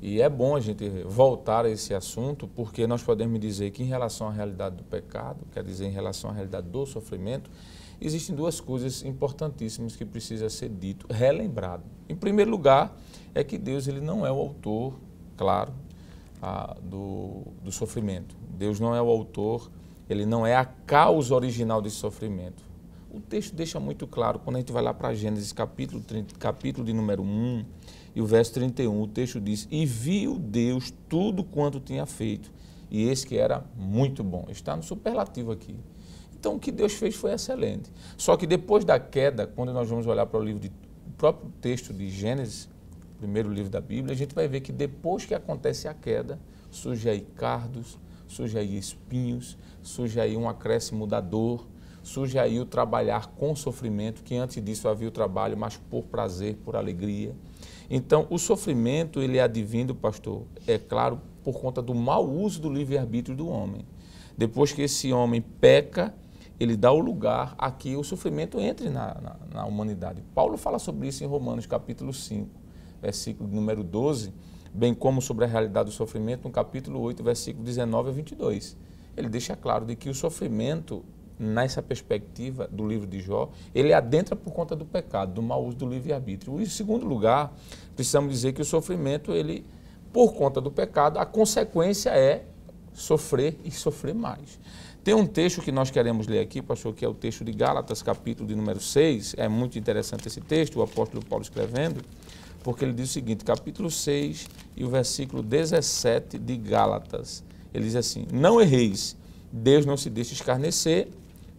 S3: E é bom a gente voltar a esse assunto, porque nós podemos dizer que em relação à realidade do pecado, quer dizer, em relação à realidade do sofrimento, existem duas coisas importantíssimas que precisa ser dito, relembrado. Em primeiro lugar, é que Deus ele não é o autor, claro, a, ah, do, do sofrimento. Deus não é o autor, ele não é a causa original desse sofrimento. O texto deixa muito claro, quando a gente vai lá para Gênesis, capítulo, 30, capítulo de número 1 e o verso 31, o texto diz: E viu Deus tudo quanto tinha feito, e esse que era muito bom. Está no superlativo aqui. Então, o que Deus fez foi excelente. Só que depois da queda, quando nós vamos olhar para o livro de, o próprio texto de Gênesis, primeiro livro da Bíblia, a gente vai ver que depois que acontece a queda, surge aí cardos, surge aí espinhos, surge aí um acréscimo da dor, surge aí o trabalhar com sofrimento, que antes disso havia o trabalho, mas por prazer, por alegria. Então, o sofrimento, ele é advindo, pastor, é claro, por conta do mau uso do livre-arbítrio do homem. Depois que esse homem peca, ele dá o lugar a que o sofrimento entre na, na, na humanidade. Paulo fala sobre isso em Romanos capítulo 5, versículo número 12, bem como sobre a realidade do sofrimento no capítulo 8, versículo 19 a 22. Ele deixa claro de que o sofrimento nessa perspectiva do livro de Jó, ele adentra por conta do pecado, do mau uso do livre-arbítrio. E, em segundo lugar, precisamos dizer que o sofrimento, ele, por conta do pecado, a consequência é sofrer e sofrer mais. Tem um texto que nós queremos ler aqui, pastor, que é o texto de Gálatas, capítulo de número 6. É muito interessante esse texto, o apóstolo Paulo escrevendo, porque ele diz o seguinte, capítulo 6 e o versículo 17 de Gálatas. Ele diz assim: Não erreis, Deus não se deixa escarnecer,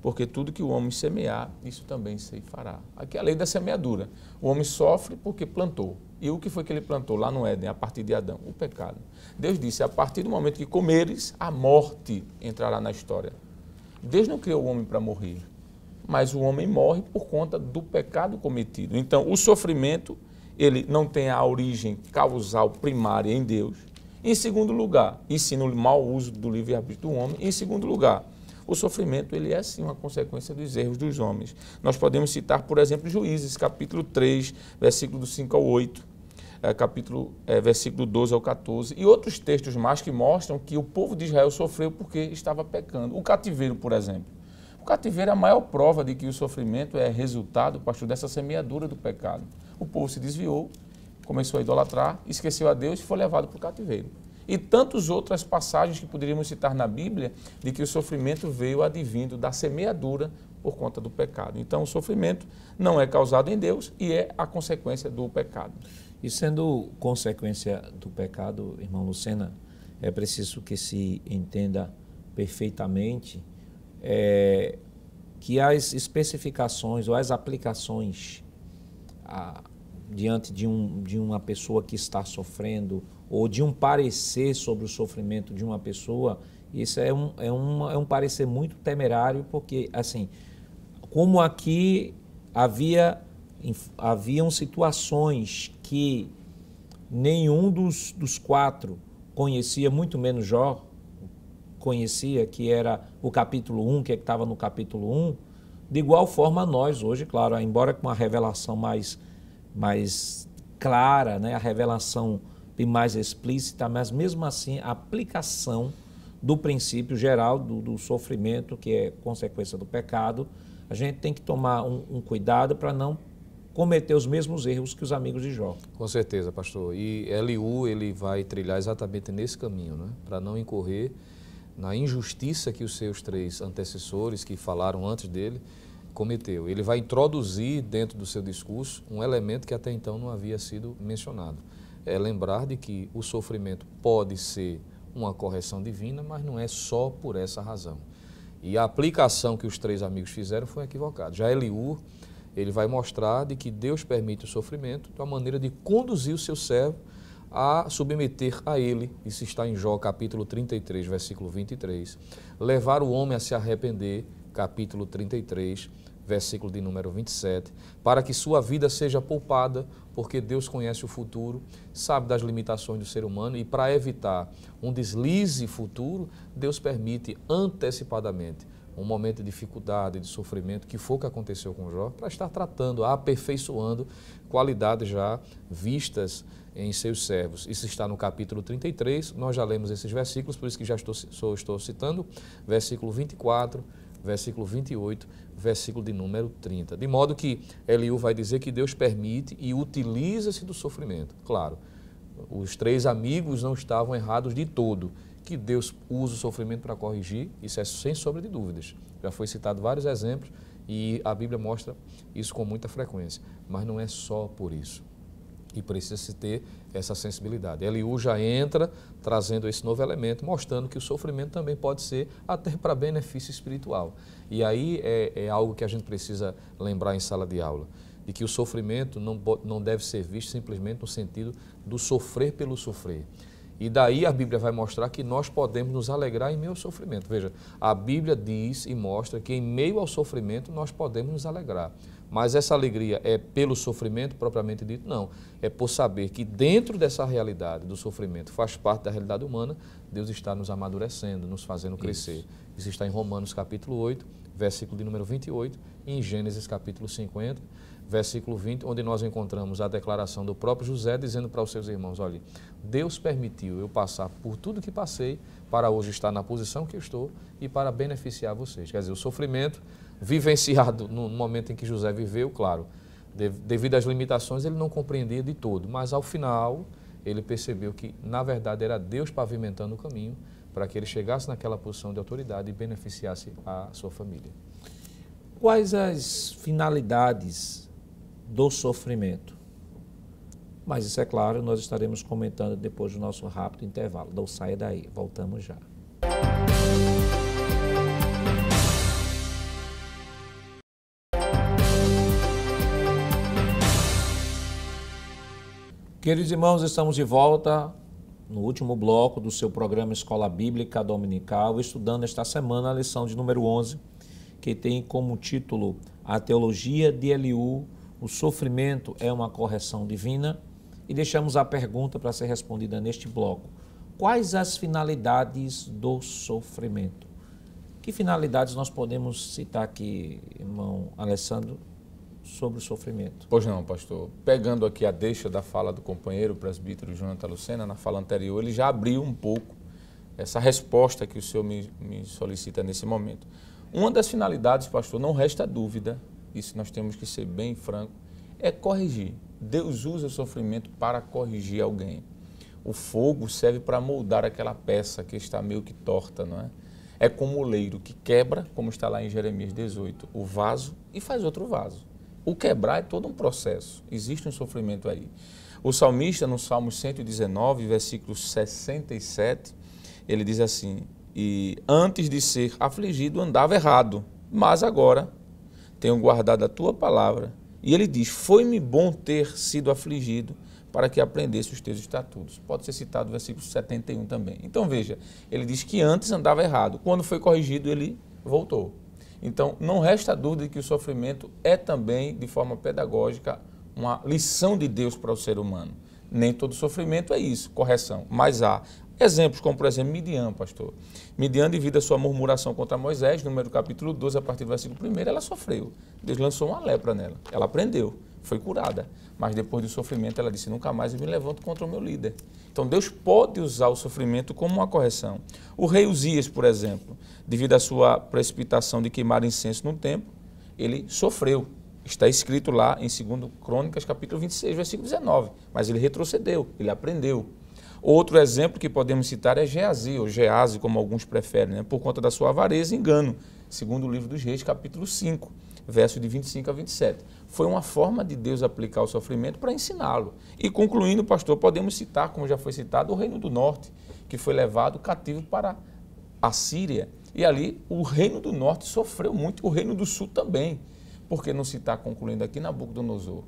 S3: porque tudo que o homem semear, isso também se fará. Aqui é a lei da semeadura. O homem sofre porque plantou. E o que foi que ele plantou lá no Éden, a partir de Adão? O pecado. Deus disse: a partir do momento que comeres, a morte entrará na história. Deus não criou o homem para morrer, mas o homem morre por conta do pecado cometido. Então, o sofrimento, ele não tem a origem causal primária em Deus. Em segundo lugar, e sim no mau uso do livre-arbítrio do homem. Em segundo lugar, o sofrimento ele é sim uma consequência dos erros dos homens. Nós podemos citar, por exemplo, Juízes, capítulo 3, versículo do 5 ao 8 é, capítulo, é, versículo 12 ao 14, e outros textos mais que mostram que o povo de Israel sofreu porque estava pecando. O cativeiro, por exemplo. O cativeiro é a maior prova de que o sofrimento é resultado, pastor, dessa semeadura do pecado. O povo se desviou, começou a idolatrar, esqueceu a Deus e foi levado para o cativeiro. E tantas outras passagens que poderíamos citar na Bíblia de que o sofrimento veio advindo da semeadura por conta do pecado. Então, o sofrimento não é causado em Deus e é a consequência do pecado.
S1: E sendo consequência do pecado, irmão Lucena, é preciso que se entenda perfeitamente é, que as especificações ou as aplicações a, diante de, um, de uma pessoa que está sofrendo ou de um parecer sobre o sofrimento de uma pessoa, isso é um, é um, é um parecer muito temerário, porque, assim, como aqui havia, haviam situações que nenhum dos, dos quatro conhecia, muito menos Jó, conhecia, que era o capítulo 1, que é que estava no capítulo 1, de igual forma nós hoje, claro, embora com uma revelação mais, mais clara, né, a revelação mais explícita, mas mesmo assim a aplicação do princípio geral do, do sofrimento, que é consequência do pecado, a gente tem que tomar um, um cuidado para não cometer os mesmos erros que os amigos de Jó.
S4: Com certeza, pastor. E Eliú ele vai trilhar exatamente nesse caminho, né? para não incorrer na injustiça que os seus três antecessores que falaram antes dele cometeu. Ele vai introduzir dentro do seu discurso um elemento que até então não havia sido mencionado. É lembrar de que o sofrimento pode ser uma correção divina, mas não é só por essa razão. E a aplicação que os três amigos fizeram foi equivocada. Já Eliú ele vai mostrar de que Deus permite o sofrimento de uma maneira de conduzir o seu servo a submeter a ele, isso está em Jó capítulo 33, versículo 23, levar o homem a se arrepender, capítulo 33, versículo de número 27, para que sua vida seja poupada, porque Deus conhece o futuro, sabe das limitações do ser humano e para evitar um deslize futuro, Deus permite antecipadamente um momento de dificuldade, de sofrimento, que foi o que aconteceu com Jó, para estar tratando, aperfeiçoando qualidades já vistas em seus servos. Isso está no capítulo 33, nós já lemos esses versículos, por isso que já estou, só estou citando, versículo 24, versículo 28, versículo de número 30. De modo que Eliú vai dizer que Deus permite e utiliza-se do sofrimento. Claro, os três amigos não estavam errados de todo, que Deus usa o sofrimento para corrigir, isso é sem sombra de dúvidas. Já foi citado vários exemplos e a Bíblia mostra isso com muita frequência, mas não é só por isso. E precisa-se ter essa sensibilidade. Eliú já entra trazendo esse novo elemento, mostrando que o sofrimento também pode ser até para benefício espiritual. E aí é, é algo que a gente precisa lembrar em sala de aula de que o sofrimento não, não deve ser visto simplesmente no sentido do sofrer pelo sofrer, e daí a Bíblia vai mostrar que nós podemos nos alegrar em meio ao sofrimento. Veja, a Bíblia diz e mostra que em meio ao sofrimento nós podemos nos alegrar. Mas essa alegria é pelo sofrimento propriamente dito? Não. É por saber que dentro dessa realidade do sofrimento faz parte da realidade humana, Deus está nos amadurecendo, nos fazendo crescer. Isso, Isso está em Romanos capítulo 8, versículo de número 28, e em Gênesis capítulo 50 versículo 20, onde nós encontramos a declaração do próprio José dizendo para os seus irmãos: Olha, Deus permitiu eu passar por tudo que passei para hoje estar na posição que estou e para beneficiar vocês. Quer dizer, o sofrimento vivenciado no momento em que José viveu, claro, devido às limitações, ele não compreendia de todo, mas ao final ele percebeu que, na verdade, era Deus pavimentando o caminho para que ele chegasse naquela posição de autoridade e beneficiasse a sua família. Quais as finalidades do sofrimento.
S1: Mas isso é claro, nós estaremos comentando depois do nosso rápido intervalo. Não saia daí, voltamos já. Queridos irmãos, estamos de volta no último bloco do seu programa Escola Bíblica Dominical, estudando esta semana a lição de número 11, que tem como título A Teologia de Eliú o sofrimento é uma correção divina? E deixamos a pergunta para ser respondida neste bloco. Quais as finalidades do sofrimento? Que finalidades nós podemos citar aqui, irmão Alessandro, sobre o sofrimento?
S3: Pois não, pastor. Pegando aqui a deixa da fala do companheiro presbítero Jonathan Lucena, na fala anterior, ele já abriu um pouco essa resposta que o senhor me, me solicita nesse momento. Uma das finalidades, pastor, não resta dúvida, isso nós temos que ser bem franco, é corrigir. Deus usa o sofrimento para corrigir alguém. O fogo serve para moldar aquela peça que está meio que torta, não é? É como o leiro que quebra, como está lá em Jeremias 18, o vaso e faz outro vaso. O quebrar é todo um processo, existe um sofrimento aí. O salmista, no Salmo 119, versículo 67, ele diz assim: E antes de ser afligido andava errado, mas agora tenho guardado a tua palavra. E ele diz: Foi-me bom ter sido afligido para que aprendesse os teus estatutos. Pode ser citado o versículo 71 também. Então veja, ele diz que antes andava errado, quando foi corrigido, ele voltou. Então não resta dúvida de que o sofrimento é também, de forma pedagógica, uma lição de Deus para o ser humano. Nem todo sofrimento é isso, correção, mas há exemplos, como por exemplo Midian, pastor mediante devido à sua murmuração contra Moisés, número capítulo 12, a partir do versículo 1, ela sofreu. Deus lançou uma lepra nela. Ela aprendeu, foi curada. Mas depois do sofrimento, ela disse: Nunca mais eu me levanto contra o meu líder. Então Deus pode usar o sofrimento como uma correção. O rei Uzias, por exemplo, devido à sua precipitação de queimar incenso no templo, ele sofreu. Está escrito lá em 2 Crônicas, capítulo 26, versículo 19. Mas ele retrocedeu, ele aprendeu. Outro exemplo que podemos citar é Geazi, ou Geazi, como alguns preferem, né? por conta da sua avareza e engano, segundo o livro dos Reis, capítulo 5, verso de 25 a 27. Foi uma forma de Deus aplicar o sofrimento para ensiná-lo. E concluindo, pastor, podemos citar, como já foi citado, o Reino do Norte, que foi levado cativo para a Síria. E ali o Reino do Norte sofreu muito, o Reino do Sul também. Por que não citar, concluindo aqui, Nabucodonosor?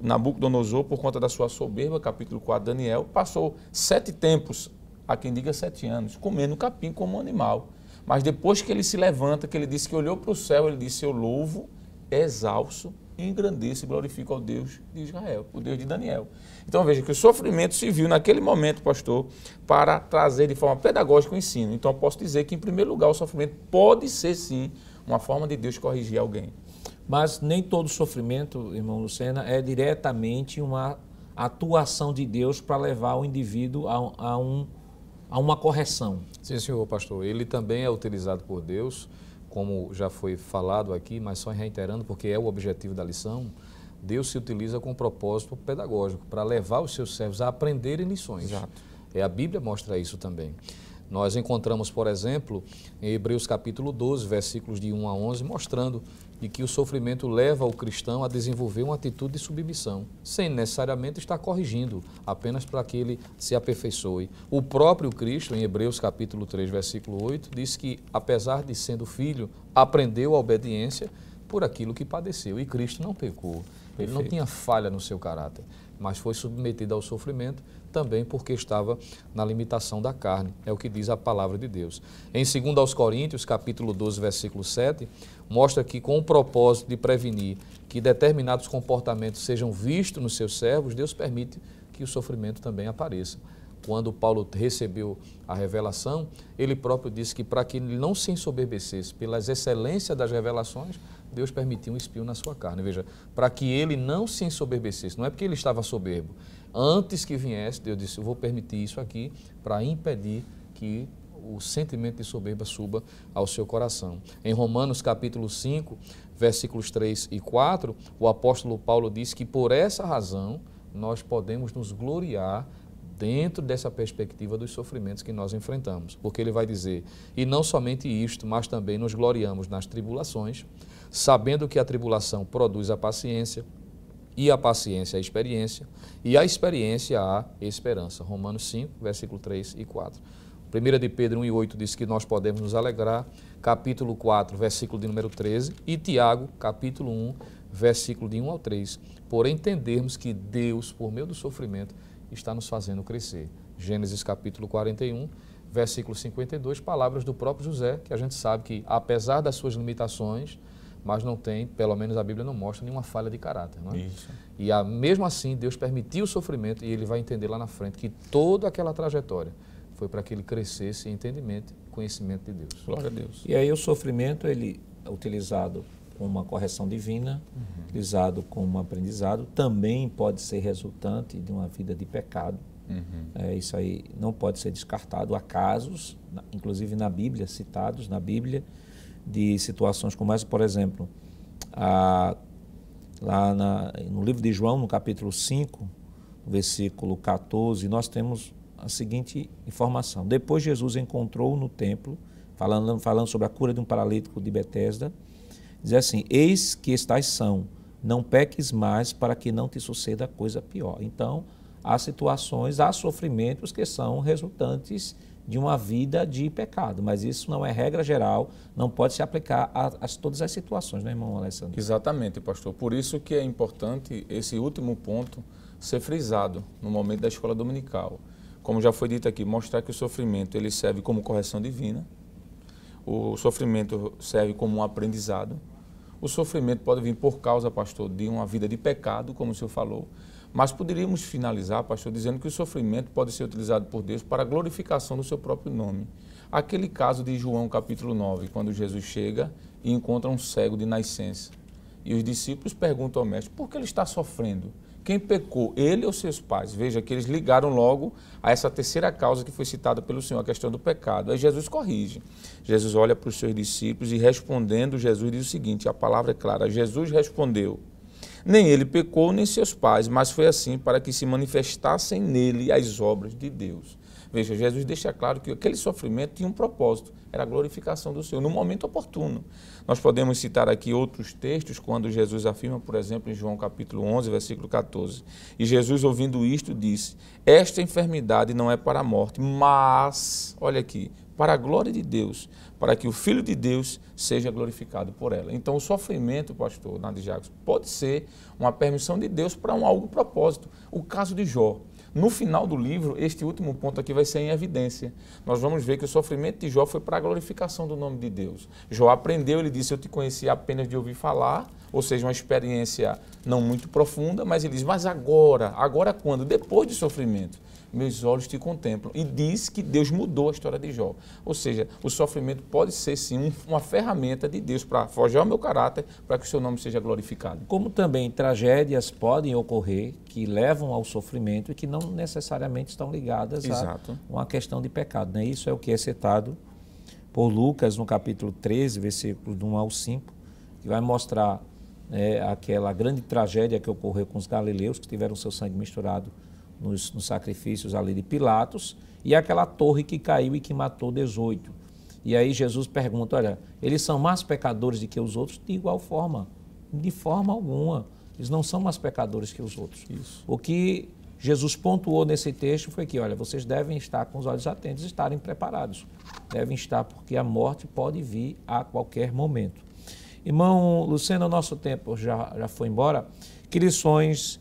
S3: Nabucodonosor, por conta da sua soberba, capítulo 4, Daniel, passou sete tempos, a quem diga sete anos, comendo capim como um animal. Mas depois que ele se levanta, que ele disse que olhou para o céu, ele disse: Eu louvo, exalço, engrandeço e glorifico ao Deus de Israel, o Deus de Daniel. Então veja que o sofrimento se viu naquele momento, pastor, para trazer de forma pedagógica o ensino. Então eu posso dizer que, em primeiro lugar, o sofrimento pode ser sim uma forma de Deus corrigir alguém. Mas nem todo sofrimento, irmão Lucena, é diretamente uma
S1: atuação de Deus para levar o indivíduo a, a, um, a uma correção.
S4: Sim, senhor pastor. Ele também é utilizado por Deus, como já foi falado aqui, mas só reiterando, porque é o objetivo da lição. Deus se utiliza com um propósito pedagógico, para levar os seus servos a aprenderem lições. Exato. É, a Bíblia mostra isso também. Nós encontramos, por exemplo, em Hebreus capítulo 12, versículos de 1 a 11, mostrando de que o sofrimento leva o cristão a desenvolver uma atitude de submissão, sem necessariamente estar corrigindo, apenas para que ele se aperfeiçoe. O próprio Cristo, em Hebreus capítulo 3, versículo 8, diz que, apesar de sendo filho, aprendeu a obediência por aquilo que padeceu, e Cristo não pecou. Ele Perfeito. não tinha falha no seu caráter, mas foi submetido ao sofrimento também porque estava na limitação da carne. É o que diz a palavra de Deus. Em 2 aos Coríntios, capítulo 12, versículo 7, mostra que com o propósito de prevenir que determinados comportamentos sejam vistos nos seus servos, Deus permite que o sofrimento também apareça. Quando Paulo recebeu a revelação, ele próprio disse que para que ele não se ensoberbecesse pelas excelências das revelações, Deus permitiu um espinho na sua carne. Veja, para que ele não se ensoberbecesse, não é porque ele estava soberbo. Antes que viesse, Deus disse: Eu vou permitir isso aqui para impedir que o sentimento de soberba suba ao seu coração. Em Romanos capítulo 5, versículos 3 e 4, o apóstolo Paulo diz que por essa razão nós podemos nos gloriar dentro dessa perspectiva dos sofrimentos que nós enfrentamos. Porque ele vai dizer: E não somente isto, mas também nos gloriamos nas tribulações sabendo que a tribulação produz a paciência, e a paciência a experiência, e a experiência a esperança. Romanos 5, versículo 3 e 4. 1 de Pedro 1 e 8 diz que nós podemos nos alegrar, capítulo 4, versículo de número 13, e Tiago, capítulo 1, versículo de 1 ao 3, por entendermos que Deus, por meio do sofrimento, está nos fazendo crescer. Gênesis capítulo 41, versículo 52, palavras do próprio José, que a gente sabe que, apesar das suas limitações, mas não tem, pelo menos a Bíblia não mostra nenhuma falha de caráter. Não é? Isso. E a, mesmo assim, Deus permitiu o sofrimento e ele vai entender lá na frente que toda aquela trajetória foi para que ele crescesse em entendimento e conhecimento de Deus. Glória a Deus. E aí o
S1: sofrimento, ele é utilizado como uma correção divina, uhum. utilizado como um aprendizado, também pode ser resultante de uma vida de pecado. Uhum. É, isso aí não pode ser descartado. Há casos, inclusive na Bíblia, citados na Bíblia, de situações como essa, por exemplo, a, lá na, no livro de João, no capítulo 5, versículo 14, nós temos a seguinte informação. Depois Jesus encontrou no templo, falando, falando sobre a cura de um paralítico de Betesda, diz assim, eis que estás são, não peques mais para que não te suceda coisa pior. Então, há situações, há sofrimentos que são resultantes de uma vida de
S3: pecado. Mas isso não é regra geral, não pode se aplicar a, a todas as situações, né, irmão Alessandro? Exatamente, pastor. Por isso que é importante esse último ponto ser frisado no momento da escola dominical. Como já foi dito aqui, mostrar que o sofrimento ele serve como correção divina, o sofrimento serve como um aprendizado. O sofrimento pode vir por causa, pastor, de uma vida de pecado, como o senhor falou, mas poderíamos finalizar, pastor, dizendo que o sofrimento pode ser utilizado por Deus para a glorificação do seu próprio nome. Aquele caso de João capítulo 9, quando Jesus chega e encontra um cego de nascença. E os discípulos perguntam ao mestre, por que ele está sofrendo? Quem pecou, ele ou seus pais? Veja que eles ligaram logo a essa terceira causa que foi citada pelo Senhor, a questão do pecado. Aí Jesus corrige. Jesus olha para os seus discípulos e respondendo, Jesus diz o seguinte, a palavra é clara, Jesus respondeu, nem ele pecou, nem seus pais, mas foi assim para que se manifestassem nele as obras de Deus. Veja, Jesus deixa claro que aquele sofrimento tinha um propósito, era a glorificação do Senhor, no momento oportuno. Nós podemos citar aqui outros textos, quando Jesus afirma, por exemplo, em João capítulo 11, versículo 14, e Jesus, ouvindo isto, disse, esta enfermidade não é para a morte, mas, olha aqui, para a glória de Deus, para que o Filho de Deus seja glorificado por ela. Então, o sofrimento, pastor Nadijagos, pode ser uma permissão de Deus para um algo propósito. O caso de Jó. No final do livro, este último ponto aqui vai ser em evidência. Nós vamos ver que o sofrimento de Jó foi para a glorificação do nome de Deus. Jó aprendeu, ele disse: Eu te conheci apenas de ouvir falar, ou seja, uma experiência não muito profunda, mas ele diz: Mas agora, agora quando? Depois do sofrimento, meus olhos te contemplam. E diz que Deus mudou a história de Jó. Ou seja, o sofrimento pode ser sim uma ferramenta de Deus para forjar o meu caráter, para que o seu nome seja glorificado.
S1: Como também tragédias podem ocorrer que levam ao sofrimento e que não necessariamente estão ligadas Exato. a uma questão de pecado. Né? Isso é o que é citado por Lucas no capítulo 13, versículo 1 ao 5, que vai mostrar é, aquela grande tragédia que ocorreu com os galileus, que tiveram seu sangue misturado nos, nos, sacrifícios ali de Pilatos, e aquela torre que caiu e que matou 18. E aí Jesus pergunta: olha, eles são mais pecadores do que os outros? De igual forma, de forma alguma. Eles não são mais pecadores que os outros. Isso. O que Jesus pontuou nesse texto foi que, olha, vocês devem estar com os olhos atentos, estarem preparados. Devem estar, porque a morte pode vir a qualquer momento. Irmão Lucena, o nosso tempo já, já foi embora. Que lições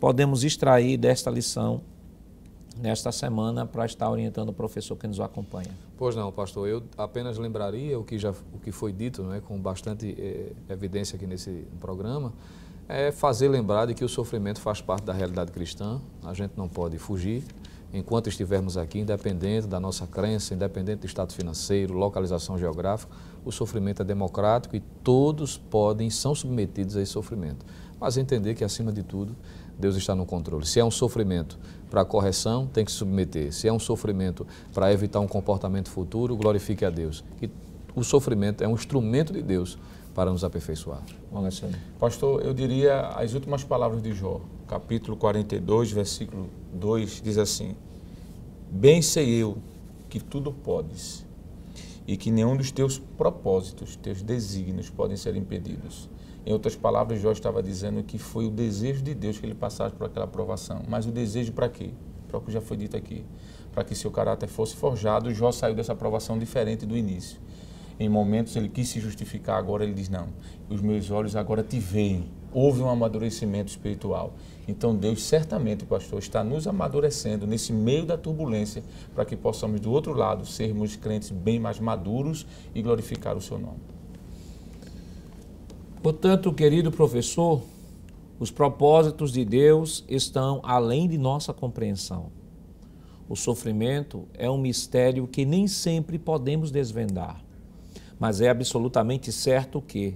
S1: podemos extrair desta lição nesta semana para estar orientando o professor que nos acompanha?
S4: Pois não, pastor. Eu apenas lembraria o que, já, o que foi dito, é, com bastante é, evidência aqui nesse programa, é fazer lembrar de que o sofrimento faz parte da realidade cristã, a gente não pode fugir. Enquanto estivermos aqui, independente da nossa crença, independente do estado financeiro, localização geográfica, o sofrimento é democrático e todos podem, são submetidos a esse sofrimento. Mas entender que, acima de tudo, Deus está no controle. Se é um sofrimento para correção, tem que se submeter. Se é um sofrimento para evitar um comportamento futuro, glorifique a Deus. E o sofrimento é um instrumento de Deus para nos aperfeiçoar. Pastor, eu diria as últimas palavras de Jó, capítulo 42, versículo
S3: 2, diz assim: Bem sei eu que tudo podes e que nenhum dos teus propósitos, teus desígnios podem ser impedidos. Em outras palavras, Jó estava dizendo que foi o desejo de Deus que ele passasse por aquela aprovação. Mas o desejo para quê? Para o que já foi dito aqui. Para que seu caráter fosse forjado, Jó saiu dessa aprovação diferente do início. Em momentos ele quis se justificar, agora ele diz: Não, os meus olhos agora te veem. Houve um amadurecimento espiritual. Então Deus certamente, pastor, está nos amadurecendo nesse meio da turbulência para que possamos do outro lado sermos crentes bem mais maduros e glorificar o seu nome. Portanto,
S1: querido professor, os propósitos de Deus estão além de nossa compreensão. O sofrimento é um mistério que nem sempre podemos desvendar, mas é absolutamente certo que,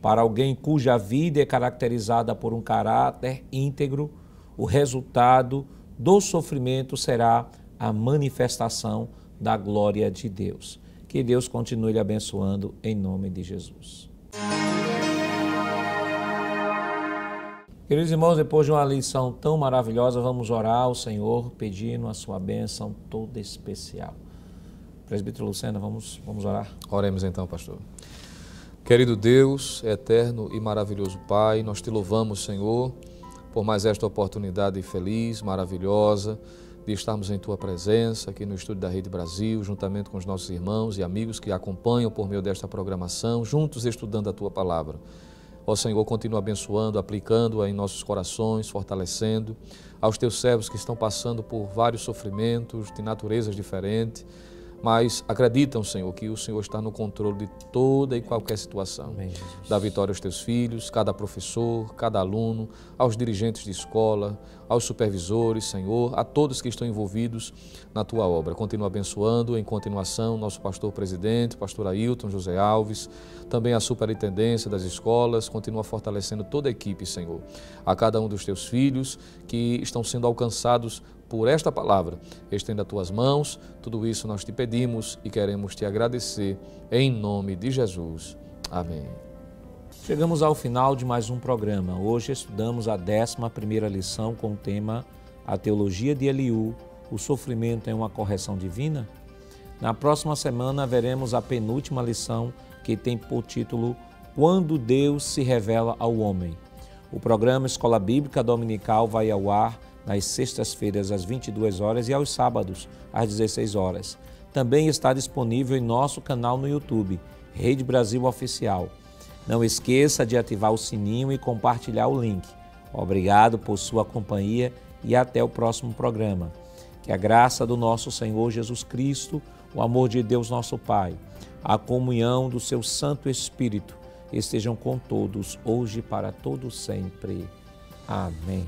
S1: para alguém cuja vida é caracterizada por um caráter íntegro, o resultado do sofrimento será a manifestação da glória de Deus. Que Deus continue lhe abençoando em nome de Jesus. Queridos irmãos, depois de uma lição tão maravilhosa, vamos orar ao Senhor pedindo a sua bênção toda especial. Presbítero Lucena,
S4: vamos, vamos orar? Oremos então, pastor. Querido Deus, eterno e maravilhoso Pai, nós te louvamos, Senhor, por mais esta oportunidade feliz, maravilhosa, de estarmos em Tua presença aqui no estúdio da Rede Brasil, juntamente com os nossos irmãos e amigos que acompanham por meio desta programação, juntos estudando a Tua palavra. Ó Senhor, continua abençoando, aplicando-a em nossos corações, fortalecendo aos Teus servos que estão passando por vários sofrimentos de naturezas diferentes mas acreditam, Senhor, que o Senhor está no controle de toda e qualquer situação. Amém, Dá vitória aos teus filhos, cada professor, cada aluno, aos dirigentes de escola, aos supervisores, Senhor, a todos que estão envolvidos na tua obra. Continua abençoando, em continuação, nosso pastor presidente, pastor Ailton José Alves, também a superintendência das escolas, continua fortalecendo toda a equipe, Senhor. A cada um dos teus filhos que estão sendo alcançados por esta palavra. Estenda tuas mãos, tudo isso nós te pedimos e queremos te agradecer, em nome de Jesus. Amém.
S1: Chegamos ao final de mais um programa. Hoje estudamos a 11 lição com o tema A Teologia de Eliú: O Sofrimento é uma Correção Divina? Na próxima semana veremos a penúltima lição que tem por título Quando Deus se revela ao homem. O programa Escola Bíblica Dominical vai ao ar nas sextas-feiras às 22 horas e aos sábados às 16 horas. Também está disponível em nosso canal no YouTube, Rede Brasil Oficial. Não esqueça de ativar o sininho e compartilhar o link. Obrigado por sua companhia e até o próximo programa. Que a graça do nosso Senhor Jesus Cristo, o amor de Deus nosso Pai, a comunhão do seu Santo Espírito estejam com todos hoje para todo sempre. Amém.